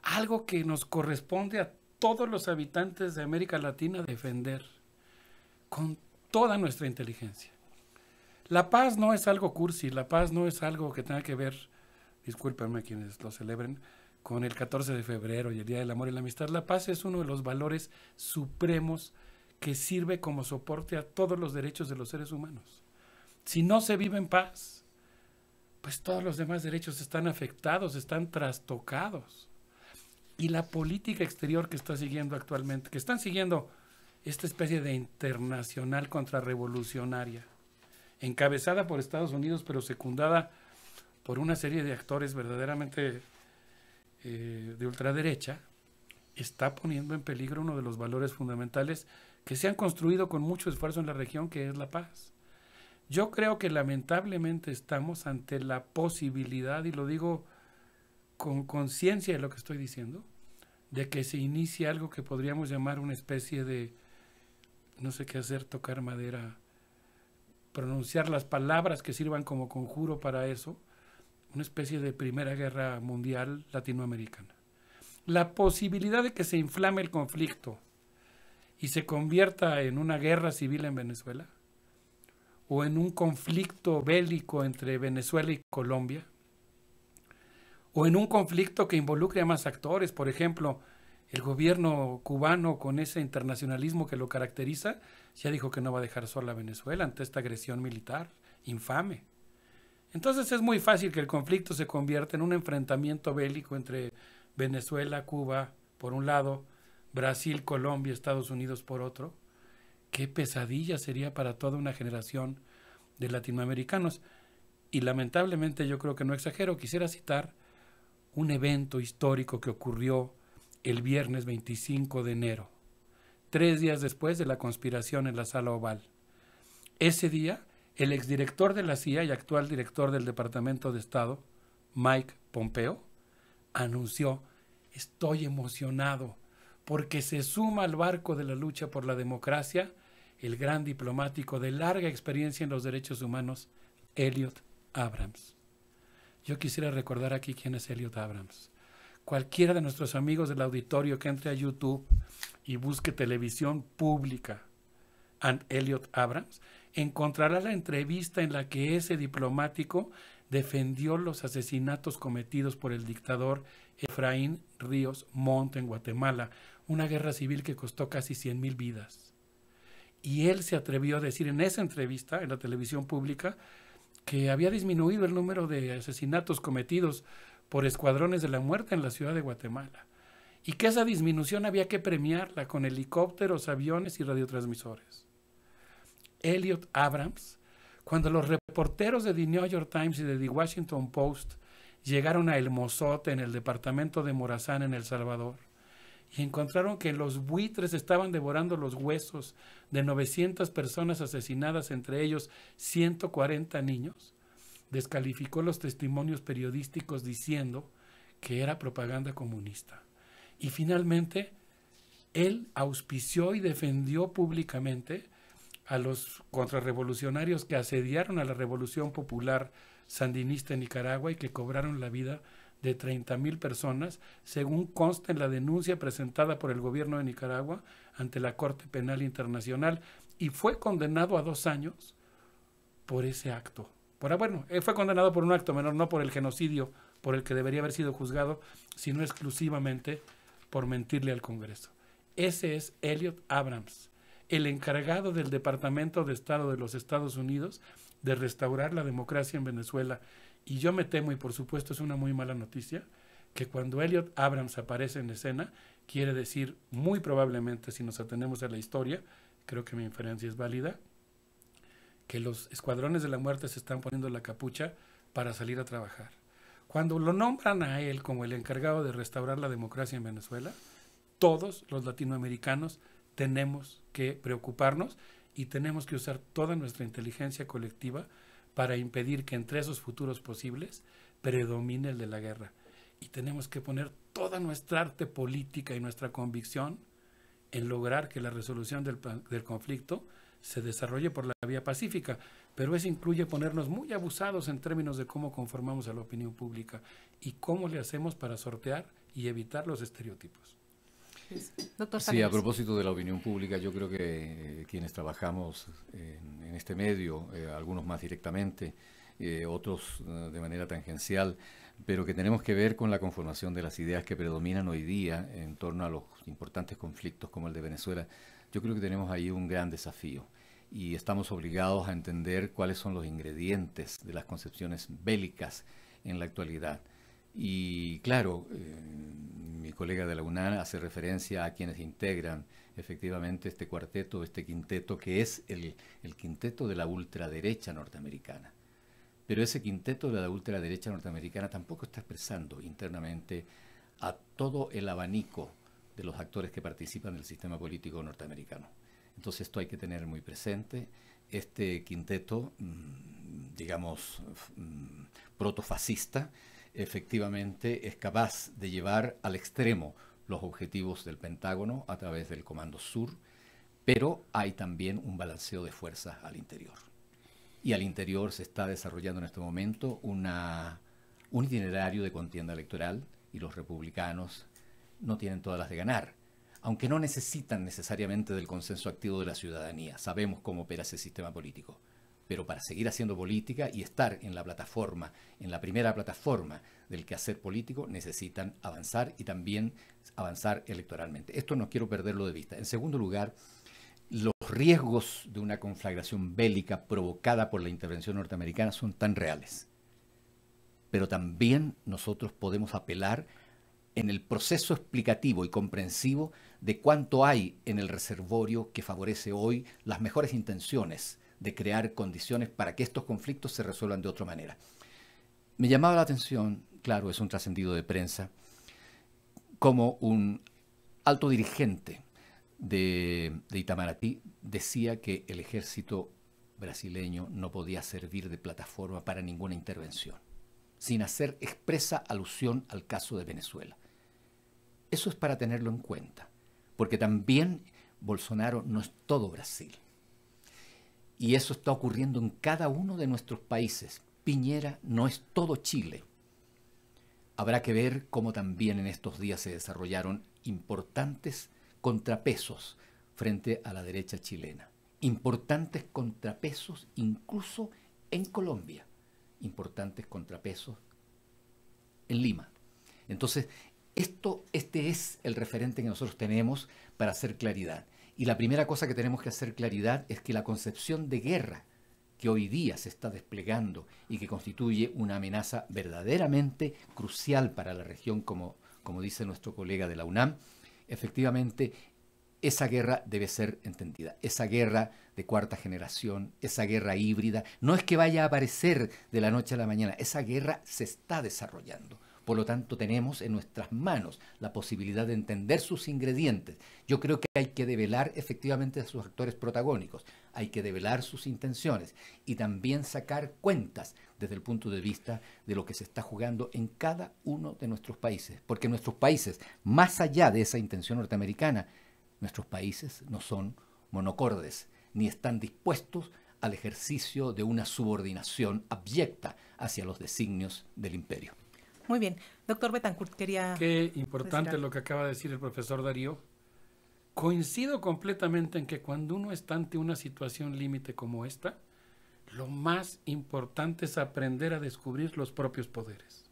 Algo que nos corresponde a todos los habitantes de América Latina defender con toda nuestra inteligencia. La paz no es algo cursi, la paz no es algo que tenga que ver, discúlpenme quienes lo celebren, con el 14 de febrero y el Día del Amor y la Amistad. La paz es uno de los valores supremos que sirve como soporte a todos los derechos de los seres humanos. Si no se vive en paz, pues todos los demás derechos están afectados, están trastocados. Y la política exterior que está siguiendo actualmente, que están siguiendo esta especie de internacional contrarrevolucionaria, encabezada por Estados Unidos, pero secundada por una serie de actores verdaderamente eh, de ultraderecha, está poniendo en peligro uno de los valores fundamentales que se han construido con mucho esfuerzo en la región, que es la paz. Yo creo que lamentablemente estamos ante la posibilidad, y lo digo con conciencia de lo que estoy diciendo, de que se inicie algo que podríamos llamar una especie de, no sé qué hacer, tocar madera, pronunciar las palabras que sirvan como conjuro para eso, una especie de Primera Guerra Mundial Latinoamericana. La posibilidad de que se inflame el conflicto y se convierta en una guerra civil en Venezuela o en un conflicto bélico entre Venezuela y Colombia o en un conflicto que involucre a más actores, por ejemplo, el gobierno cubano con ese internacionalismo que lo caracteriza, ya dijo que no va a dejar sola a Venezuela ante esta agresión militar infame. Entonces es muy fácil que el conflicto se convierta en un enfrentamiento bélico entre Venezuela, Cuba, por un lado, Brasil, Colombia, Estados Unidos por otro, qué pesadilla sería para toda una generación de latinoamericanos. Y lamentablemente yo creo que no exagero, quisiera citar un evento histórico que ocurrió el viernes 25 de enero, tres días después de la conspiración en la sala oval. Ese día, el exdirector de la CIA y actual director del Departamento de Estado, Mike Pompeo, anunció, estoy emocionado, porque se suma al barco de la lucha por la democracia el gran diplomático de larga experiencia en los derechos humanos, Elliot Abrams. Yo quisiera recordar aquí quién es Elliot Abrams. Cualquiera de nuestros amigos del auditorio que entre a YouTube y busque televisión pública and Elliot Abrams, encontrará la entrevista en la que ese diplomático defendió los asesinatos cometidos por el dictador Efraín Ríos Montt en Guatemala una guerra civil que costó casi 100.000 vidas. Y él se atrevió a decir en esa entrevista, en la televisión pública, que había disminuido el número de asesinatos cometidos por escuadrones de la muerte en la ciudad de Guatemala y que esa disminución había que premiarla con helicópteros, aviones y radiotransmisores. Elliot Abrams, cuando los reporteros de The New York Times y de The Washington Post llegaron a El Mozote en el departamento de Morazán en El Salvador, y encontraron que los buitres estaban devorando los huesos de 900 personas asesinadas, entre ellos 140 niños, descalificó los testimonios periodísticos diciendo que era propaganda comunista. Y finalmente, él auspició y defendió públicamente a los contrarrevolucionarios que asediaron a la Revolución Popular Sandinista en Nicaragua y que cobraron la vida de 30.000 personas, según consta en la denuncia presentada por el gobierno de Nicaragua ante la Corte Penal Internacional, y fue condenado a dos años por ese acto. Por, ah, bueno, fue condenado por un acto menor, no por el genocidio por el que debería haber sido juzgado, sino exclusivamente por mentirle al Congreso. Ese es Elliot Abrams, el encargado del Departamento de Estado de los Estados Unidos de restaurar la democracia en Venezuela y yo me temo, y por supuesto es una muy mala noticia, que cuando Elliot Abrams aparece en escena, quiere decir muy probablemente, si nos atenemos a la historia, creo que mi inferencia es válida, que los escuadrones de la muerte se están poniendo la capucha para salir a trabajar. Cuando lo nombran a él como el encargado de restaurar la democracia en Venezuela, todos los latinoamericanos tenemos que preocuparnos y tenemos que usar toda nuestra inteligencia colectiva para impedir que entre esos futuros posibles predomine el de la guerra. Y tenemos que poner toda nuestra arte política y nuestra convicción en lograr que la resolución del, del conflicto se desarrolle por la vía pacífica, pero eso incluye ponernos muy abusados en términos de cómo conformamos a la opinión pública y cómo le hacemos para sortear y evitar los estereotipos sí, a propósito de la opinión pública, yo creo que eh, quienes trabajamos en, este medio, eh, algunos más directamente, eh, otros de manera tangencial, pero que tenemos que ver con la conformación de las ideas que predominan hoy día en torno a los importantes conflictos como el de Venezuela, yo creo que tenemos ahí un gran desafío y estamos obligados a entender cuáles son los ingredientes de las concepciones bélicas en la actualidad y claro, eh, mi colega de la UNAM hace referencia a quienes integran efectivamente este cuarteto, este quinteto, que es el, el quinteto de la ultraderecha norteamericana. Pero ese quinteto de la ultraderecha norteamericana tampoco está expresando internamente a todo el abanico de los actores que participan en el sistema político norteamericano. Entonces esto hay que tener muy presente. Este quinteto, mm, digamos, mm, protofascista, efectivamente es capaz de llevar al extremo los objetivos del Pentágono a través del Comando Sur, pero hay también un balanceo de fuerzas al interior. Y al interior se está desarrollando en este momento un itinerario de contienda electoral y los republicanos no tienen todas las de ganar, aunque no necesitan necesariamente del consenso activo de la ciudadanía. Sabemos cómo opera ese sistema político pero para seguir haciendo política y estar en la plataforma, en la primera plataforma del quehacer político, necesitan avanzar y también avanzar electoralmente. Esto no quiero perderlo de vista. En segundo lugar, los riesgos de una conflagración bélica provocada por la intervención norteamericana son tan reales. Pero también nosotros podemos apelar en el proceso explicativo y comprensivo de cuánto hay en el reservorio que favorece hoy las mejores intenciones de crear condiciones para que estos conflictos se resuelvan de otra manera. Me llamaba la atención, claro, es un trascendido de prensa, como un alto dirigente de, de Itamaraty decía que el ejército brasileño no podía servir de plataforma para ninguna intervención, sin hacer expresa alusión al caso de Venezuela. Eso es para tenerlo en cuenta, porque también Bolsonaro no es todo Brasil. Y eso está ocurriendo en cada uno de nuestros países. Piñera no es todo Chile. Habrá que ver cómo también en estos días se desarrollaron importantes contrapesos frente a la derecha chilena. Importantes contrapesos incluso en Colombia. Importantes contrapesos en Lima. Entonces, esto, este es el referente que nosotros tenemos para hacer claridad. Y la primera cosa que tenemos que hacer claridad es que la concepción de guerra que hoy día se está desplegando y que constituye una amenaza verdaderamente crucial para la región, como, como dice nuestro colega de la UNAM, efectivamente esa guerra debe ser entendida. Esa guerra de cuarta generación, esa guerra híbrida, no es que vaya a aparecer de la noche a la mañana, esa guerra se está desarrollando. Por lo tanto, tenemos en nuestras manos la posibilidad de entender sus ingredientes. Yo creo que hay que develar efectivamente a sus actores protagónicos, hay que develar sus intenciones y también sacar cuentas desde el punto de vista de lo que se está jugando en cada uno de nuestros países. Porque nuestros países, más allá de esa intención norteamericana, nuestros países no son monocordes ni están dispuestos al ejercicio de una subordinación abyecta hacia los designios del imperio. Muy bien. Doctor Betancourt, quería... Qué importante lo que acaba de decir el profesor Darío. Coincido completamente en que cuando uno está ante una situación límite como esta, lo más importante es aprender a descubrir los propios poderes.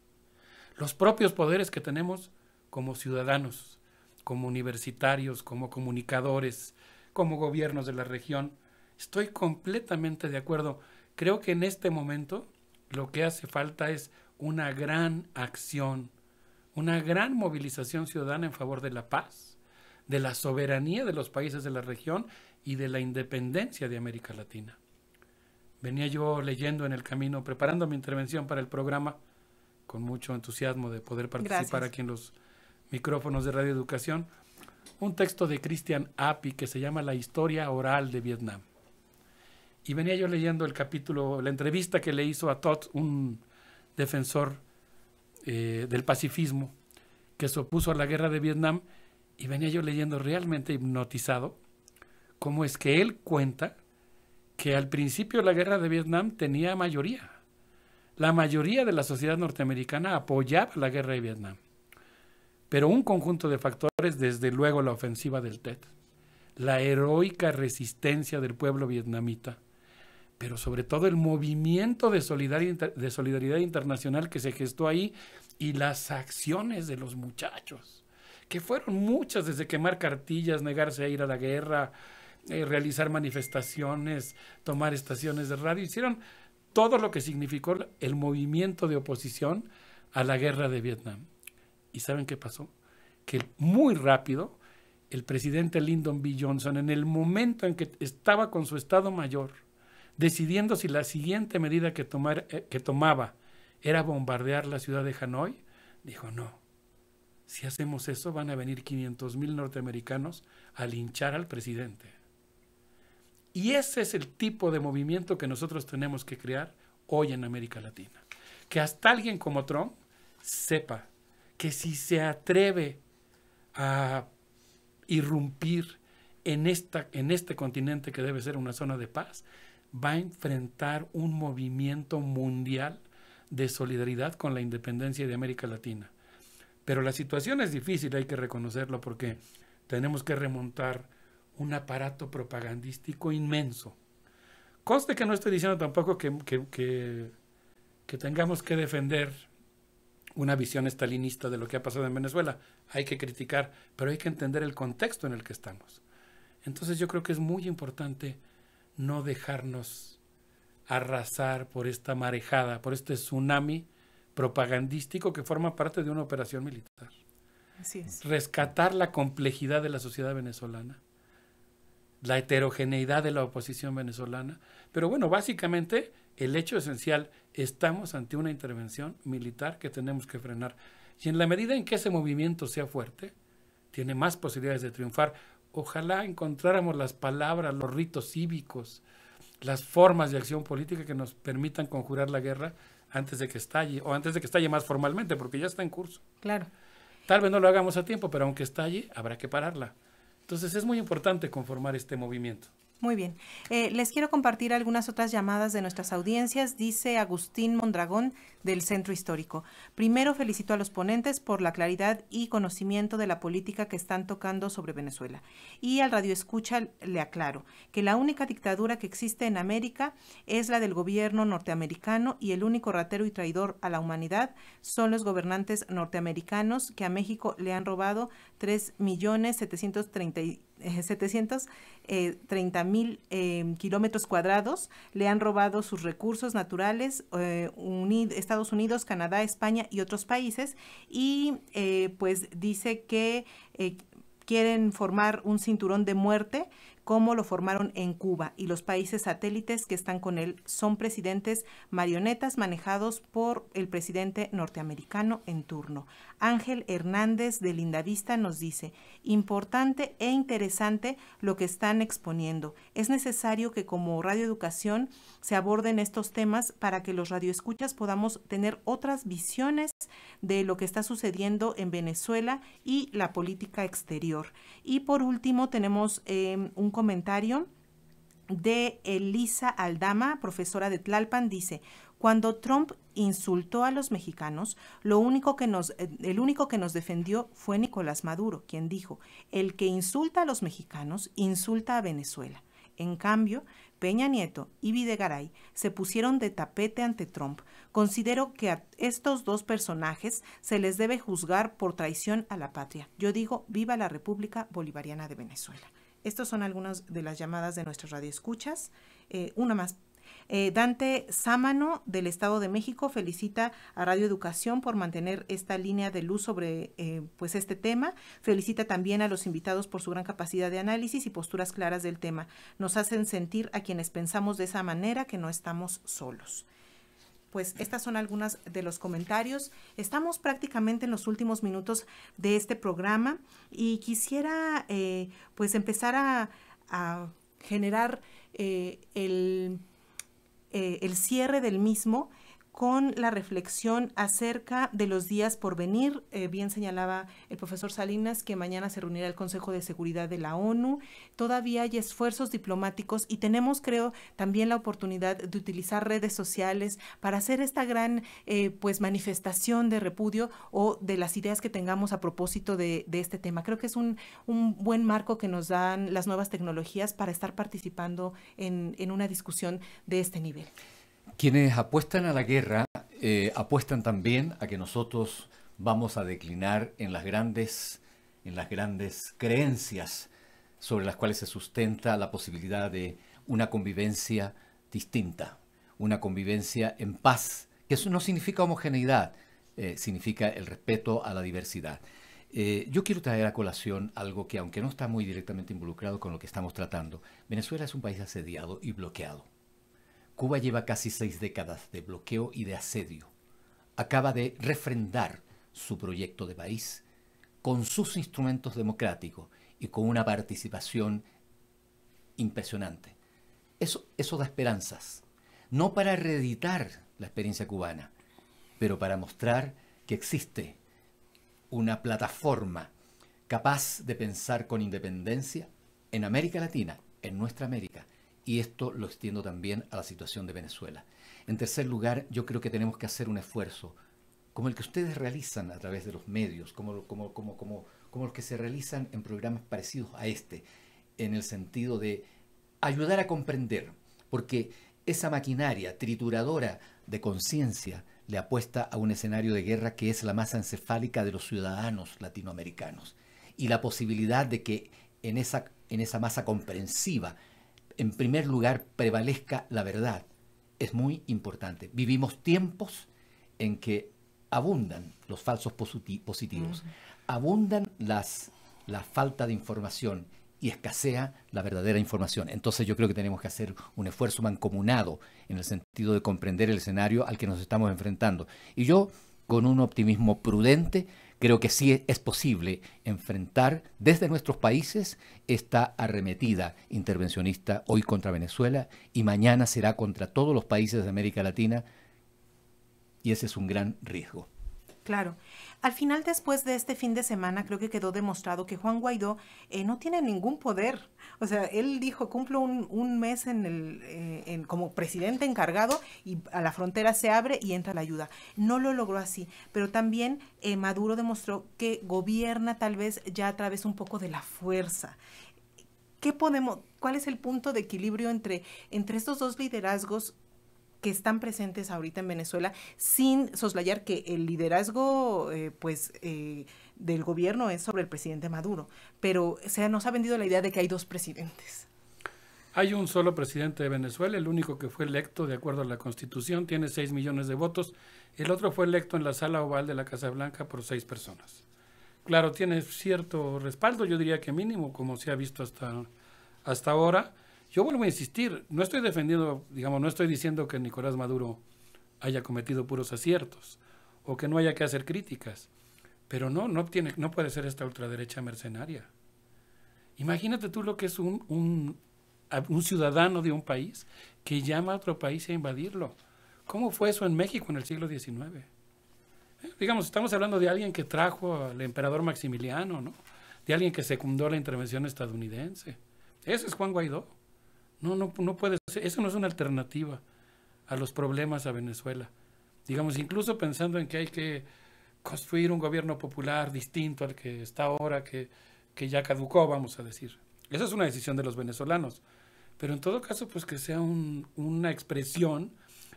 Los propios poderes que tenemos como ciudadanos, como universitarios, como comunicadores, como gobiernos de la región. Estoy completamente de acuerdo. Creo que en este momento lo que hace falta es una gran acción, una gran movilización ciudadana en favor de la paz, de la soberanía de los países de la región y de la independencia de América Latina. Venía yo leyendo en el camino, preparando mi intervención para el programa, con mucho entusiasmo de poder participar aquí en los micrófonos de Radio Educación, un texto de Christian Api que se llama La historia oral de Vietnam. Y venía yo leyendo el capítulo, la entrevista que le hizo a Todd, un defensor eh, del pacifismo, que se opuso a la guerra de Vietnam, y venía yo leyendo realmente hipnotizado cómo es que él cuenta que al principio la guerra de Vietnam tenía mayoría. La mayoría de la sociedad norteamericana apoyaba la guerra de Vietnam. Pero un conjunto de factores, desde luego la ofensiva del TET, la heroica resistencia del pueblo vietnamita, pero sobre todo el movimiento de solidaridad, de solidaridad internacional que se gestó ahí y las acciones de los muchachos, que fueron muchas, desde quemar cartillas, negarse a ir a la guerra, eh, realizar manifestaciones, tomar estaciones de radio, hicieron todo lo que significó el movimiento de oposición a la guerra de Vietnam. ¿Y saben qué pasó? Que muy rápido el presidente Lyndon B. Johnson, en el momento en que estaba con su Estado Mayor, decidiendo si la siguiente medida que, tomar, eh, que tomaba era bombardear la ciudad de Hanoi, dijo no. Si hacemos eso van a venir 500 mil norteamericanos a linchar al presidente. Y ese es el tipo de movimiento que nosotros tenemos que crear hoy en América Latina. Que hasta alguien como Trump sepa que si se atreve a irrumpir en, esta, en este continente que debe ser una zona de paz, va a enfrentar un movimiento mundial de solidaridad con la independencia de América Latina. Pero la situación es difícil, hay que reconocerlo, porque tenemos que remontar un aparato propagandístico inmenso. Coste que no estoy diciendo tampoco que, que, que tengamos que defender una visión estalinista de lo que ha pasado en Venezuela. Hay que criticar, pero hay que entender el contexto en el que estamos. Entonces yo creo que es muy importante no dejarnos arrasar por esta marejada, por este tsunami propagandístico que forma parte de una operación militar. Así es. Rescatar la complejidad de la sociedad venezolana, la heterogeneidad de la oposición venezolana. Pero bueno, básicamente el hecho esencial, estamos ante una intervención militar que tenemos que frenar. Y en la medida en que ese movimiento sea fuerte, tiene más posibilidades de triunfar ojalá encontráramos las palabras, los ritos cívicos, las formas de acción política que nos permitan conjurar la guerra antes de que estalle, o antes de que estalle más formalmente, porque ya está en curso. Claro. Tal vez no lo hagamos a tiempo, pero aunque estalle, habrá que pararla. Entonces es muy importante conformar este movimiento. Muy bien. Eh, les quiero compartir algunas otras llamadas de nuestras audiencias. Dice Agustín Mondragón del Centro Histórico. Primero felicito a los ponentes por la claridad y conocimiento de la política que están tocando sobre Venezuela. Y al Radio Escucha le aclaro que la única dictadura que existe en América es la del gobierno norteamericano y el único ratero y traidor a la humanidad son los gobernantes norteamericanos que a México le han robado 3 millones y 730 eh, eh, mil eh, kilómetros cuadrados, le han robado sus recursos naturales, Estados Unidos, Canadá, España y otros países, y pues dice que quieren formar un cinturón de muerte cómo lo formaron en Cuba y los países satélites que están con él son presidentes marionetas manejados por el presidente norteamericano en turno. Ángel Hernández de Lindavista nos dice, importante e interesante lo que están exponiendo. Es necesario que como radioeducación se aborden estos temas para que los radioescuchas podamos tener otras visiones de lo que está sucediendo en Venezuela y la política exterior. Y por último tenemos eh, un comentario de Elisa Aldama, profesora de Tlalpan, dice, cuando Trump insultó a los mexicanos, lo único que nos, el único que nos defendió fue Nicolás Maduro, quien dijo, el que insulta a los mexicanos insulta a Venezuela. En cambio, Peña Nieto y Videgaray se pusieron de tapete ante Trump. Considero que a estos dos personajes se les debe juzgar por traición a la patria. Yo digo, viva la República Bolivariana de Venezuela. Estos son algunas de las llamadas de nuestras radioescuchas. Eh, una más. Eh, Dante Sámano del Estado de México felicita a Radio Educación por mantener esta línea de luz sobre eh, pues, este tema. Felicita también a los invitados por su gran capacidad de análisis y posturas claras del tema. Nos hacen sentir a quienes pensamos de esa manera que no estamos solos pues estas son algunas de los comentarios. Estamos prácticamente en los últimos minutos de este programa y quisiera eh, pues empezar a, generar eh, el, eh, el, cierre del mismo con la reflexión acerca de los días por venir. Eh, bien señalaba el profesor Salinas que mañana se reunirá el Consejo de Seguridad de la ONU. Todavía hay esfuerzos diplomáticos y tenemos, creo, también la oportunidad de utilizar redes sociales para hacer esta gran eh, pues manifestación de repudio o de las ideas que tengamos a propósito de, este tema. Creo que es un, buen marco que nos dan las nuevas tecnologías para estar participando en una discusión de este nivel. Quienes apuestan a la guerra eh, apuestan también a que nosotros vamos a declinar en las grandes, en las grandes creencias sobre las cuales se sustenta la posibilidad de una convivencia distinta, una convivencia en paz, que eso no significa homogeneidad, eh, significa el respeto a la diversidad. Eh, yo quiero traer a colación algo que, aunque no está muy directamente involucrado con lo que estamos tratando, Venezuela es un país asediado y bloqueado. Cuba lleva casi seis décadas de bloqueo y de asedio. Acaba de refrendar su proyecto de país con sus instrumentos democráticos y con una participación impresionante. Eso, da esperanzas, no para reeditar la experiencia cubana, pero para mostrar que existe una plataforma capaz de pensar con independencia en América Latina, en nuestra América, y esto lo extiendo también a la situación de Venezuela. En tercer lugar, yo creo que tenemos que hacer un esfuerzo como el que ustedes realizan a través de los medios, como, como, como, los que se realizan en programas parecidos a este, en el sentido de ayudar a comprender, porque esa maquinaria trituradora de conciencia le apuesta a un escenario de guerra que es la masa encefálica de los ciudadanos latinoamericanos y la posibilidad de que en esa, en esa masa comprensiva en primer lugar prevalezca la verdad. Es muy importante. Vivimos tiempos en que abundan los falsos positivos, abundan las, la falta de información y escasea la verdadera información. Entonces yo creo que tenemos que hacer un esfuerzo mancomunado en el sentido de comprender el escenario al que nos estamos enfrentando. Y yo, con un optimismo prudente, Creo que sí es posible enfrentar desde nuestros países esta arremetida intervencionista hoy contra Venezuela y mañana será contra todos los países de América Latina y ese es un gran riesgo. Claro. Al final, después de este fin de semana, creo que quedó demostrado que Juan Guaidó eh, no tiene ningún poder. O sea, él dijo, cumplo un, mes en el, eh, como presidente encargado y a la frontera se abre y entra la ayuda. No lo logró así, pero también eh, Maduro demostró que gobierna tal vez ya a través un poco de la fuerza. ¿Qué podemos, cuál es el punto de equilibrio entre estos dos liderazgos que están presentes ahorita en Venezuela, sin soslayar que el liderazgo, eh, pues, eh, del gobierno es sobre el presidente Maduro, pero se nos ha vendido la idea de que hay dos presidentes. Hay un solo presidente de Venezuela, el único que fue electo de acuerdo a la Constitución, tiene 6 millones de votos, el otro fue electo en la sala oval de la Casa Blanca por seis personas. Claro, tiene cierto respaldo, yo diría que mínimo, como se ha visto hasta, hasta ahora, yo vuelvo a insistir, no estoy defendiendo, digamos, no estoy diciendo que Nicolás Maduro haya cometido puros aciertos o que no haya que hacer críticas, pero no, no, tiene, no puede ser esta ultraderecha mercenaria. Imagínate tú lo que es un, un, ciudadano de un país que llama a otro país a invadirlo. ¿Cómo fue eso en México en el siglo XIX? Eh, digamos, estamos hablando de alguien que trajo al emperador Maximiliano, ¿no? de alguien que secundó la intervención estadounidense. Ese es Juan Guaidó. No, no, puede ser. Eso no es una alternativa a los problemas a Venezuela. Digamos, incluso pensando en que hay que construir un gobierno popular distinto al que está ahora, que, ya caducó, vamos a decir. Esa es una decisión de los venezolanos. Pero en todo caso, pues que sea un, una expresión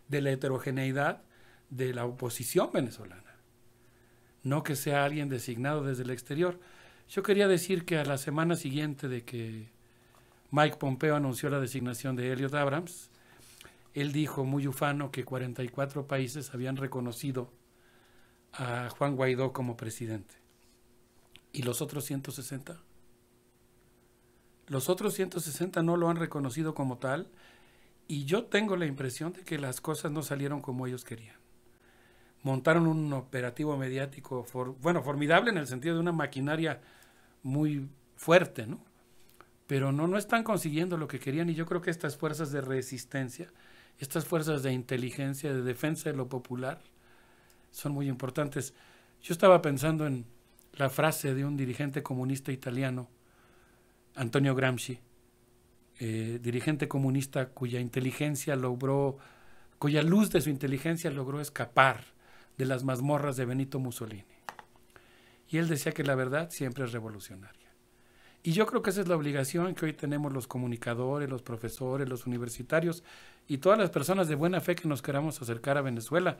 de la heterogeneidad de la oposición venezolana. No que sea alguien designado desde el exterior. Yo quería decir que a la semana siguiente de que Mike Pompeo anunció la designación de Elliot Abrams. Él dijo muy ufano que 44 países habían reconocido a Juan Guaidó como presidente. ¿Y los otros 160? Los otros 160 no lo han reconocido como tal y yo tengo la impresión de que las cosas no salieron como ellos querían. Montaron un operativo mediático, bueno, formidable en el sentido de una maquinaria muy fuerte, ¿no? pero no, no están consiguiendo lo que querían y yo creo que estas fuerzas de resistencia, estas fuerzas de inteligencia, de defensa de lo popular, son muy importantes. Yo estaba pensando en la frase de un dirigente comunista italiano, Antonio Gramsci, eh, dirigente comunista cuya inteligencia logró, cuya luz de su inteligencia logró escapar de las mazmorras de Benito Mussolini. Y él decía que la verdad siempre es revolucionaria. Y yo creo que esa es la obligación que hoy tenemos los comunicadores, los profesores, los universitarios y todas las personas de buena fe que nos queramos acercar a Venezuela,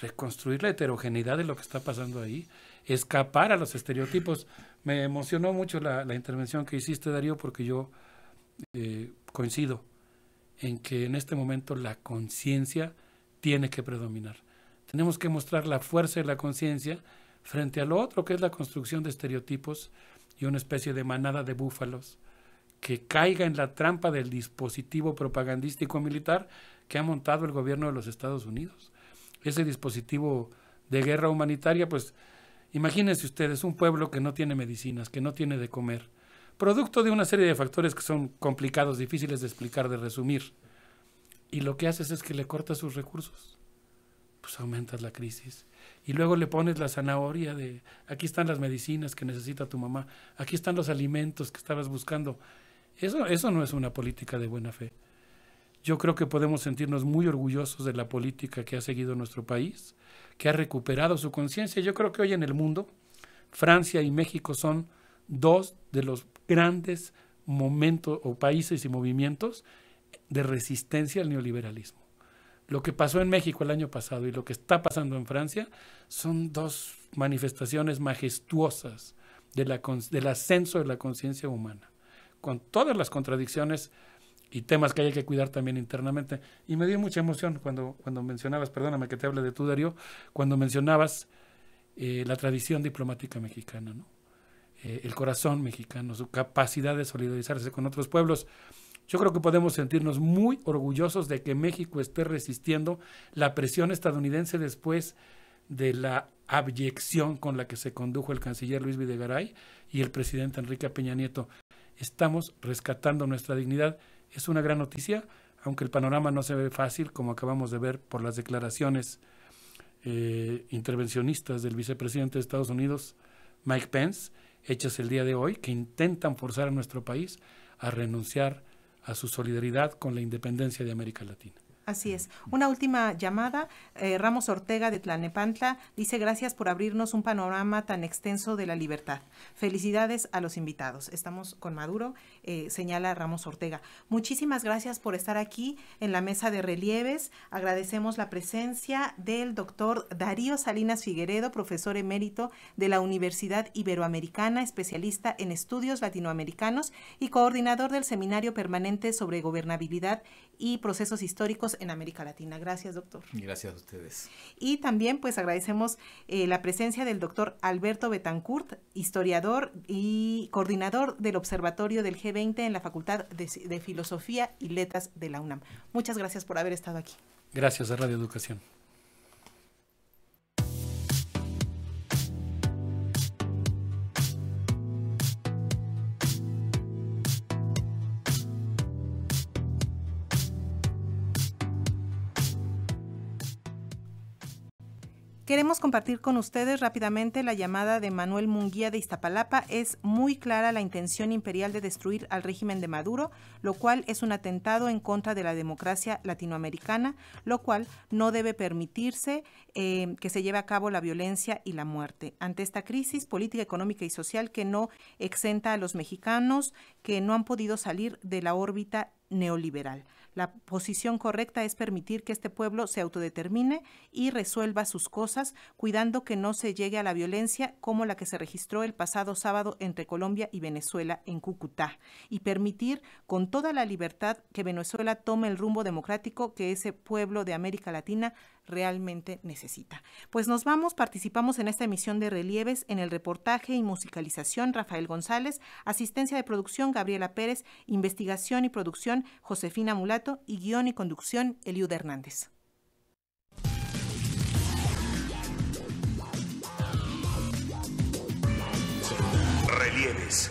reconstruir la heterogeneidad de lo que está pasando ahí, escapar a los estereotipos. Me emocionó mucho la, intervención que hiciste, Darío, porque yo eh, coincido en que en este momento la conciencia tiene que predominar. Tenemos que mostrar la fuerza de la conciencia frente a lo otro, que es la construcción de estereotipos y una especie de manada de búfalos que caiga en la trampa del dispositivo propagandístico militar que ha montado el gobierno de los Estados Unidos. Ese dispositivo de guerra humanitaria, pues imagínense ustedes un pueblo que no tiene medicinas, que no tiene de comer, producto de una serie de factores que son complicados, difíciles de explicar, de resumir. Y lo que haces es que le cortas sus recursos, pues aumentas la crisis y luego le pones la zanahoria de aquí están las medicinas que necesita tu mamá, aquí están los alimentos que estabas buscando. Eso, eso no es una política de buena fe. Yo creo que podemos sentirnos muy orgullosos de la política que ha seguido nuestro país, que ha recuperado su conciencia. Yo creo que hoy en el mundo, Francia y México son dos de los grandes momentos o países y movimientos de resistencia al neoliberalismo lo que pasó en México el año pasado y lo que está pasando en Francia son dos manifestaciones majestuosas del ascenso de la conciencia humana, con todas las contradicciones y temas que hay que cuidar también internamente. Y me dio mucha emoción cuando, mencionabas, perdóname que te hable de tú, Darío, cuando mencionabas eh, la tradición diplomática mexicana, eh, el corazón mexicano, su capacidad de solidarizarse con otros pueblos. Yo creo que podemos sentirnos muy orgullosos de que México esté resistiendo la presión estadounidense después de la abyección con la que se condujo el canciller Luis Videgaray y el presidente Enrique Peña Nieto. Estamos rescatando nuestra dignidad. Es una gran noticia, aunque el panorama no se ve fácil, como acabamos de ver por las declaraciones eh, intervencionistas del vicepresidente de Estados Unidos, Mike Pence, hechas el día de hoy, que intentan forzar a nuestro país a renunciar a su solidaridad con la independencia de América Latina. Así es. Una última llamada. Eh, Ramos Ortega de Tlanepantla dice gracias por abrirnos un panorama tan extenso de la libertad. Felicidades a los invitados. Estamos con Maduro, eh, señala Ramos Ortega. Muchísimas gracias por estar aquí en la mesa de relieves. Agradecemos la presencia del doctor Darío Salinas Figueredo, profesor emérito de la Universidad Iberoamericana, especialista en estudios latinoamericanos y coordinador del Seminario Permanente sobre Gobernabilidad y Procesos Históricos en América Latina. Gracias, doctor. Gracias a ustedes. Y también pues agradecemos eh, la presencia del doctor Alberto Betancourt, historiador y coordinador del Observatorio del G20 en la Facultad de, Filosofía y Letras de la UNAM. Muchas gracias por haber estado aquí. Gracias a Radio Educación. Queremos compartir con ustedes rápidamente la llamada de Manuel Munguía de Iztapalapa. Es muy clara la intención imperial de destruir al régimen de Maduro, lo cual es un atentado en contra de la democracia latinoamericana, lo cual no debe permitirse eh, que se lleve a cabo la violencia y la muerte. Ante esta crisis política, económica y social que no exenta a los mexicanos que no han podido salir de la órbita neoliberal. La posición correcta es permitir que este pueblo se autodetermine y resuelva sus cosas, cuidando que no se llegue a la violencia como la que se registró el pasado sábado entre Colombia y Venezuela en Cúcuta, y permitir con toda la libertad que Venezuela tome el rumbo democrático que ese pueblo de América Latina realmente necesita. Pues nos vamos, participamos en esta emisión de relieves en el reportaje y musicalización Rafael González, asistencia de producción Gabriela Pérez, investigación y producción Josefina Mulato y guión y conducción Eliud Hernández. Relieves.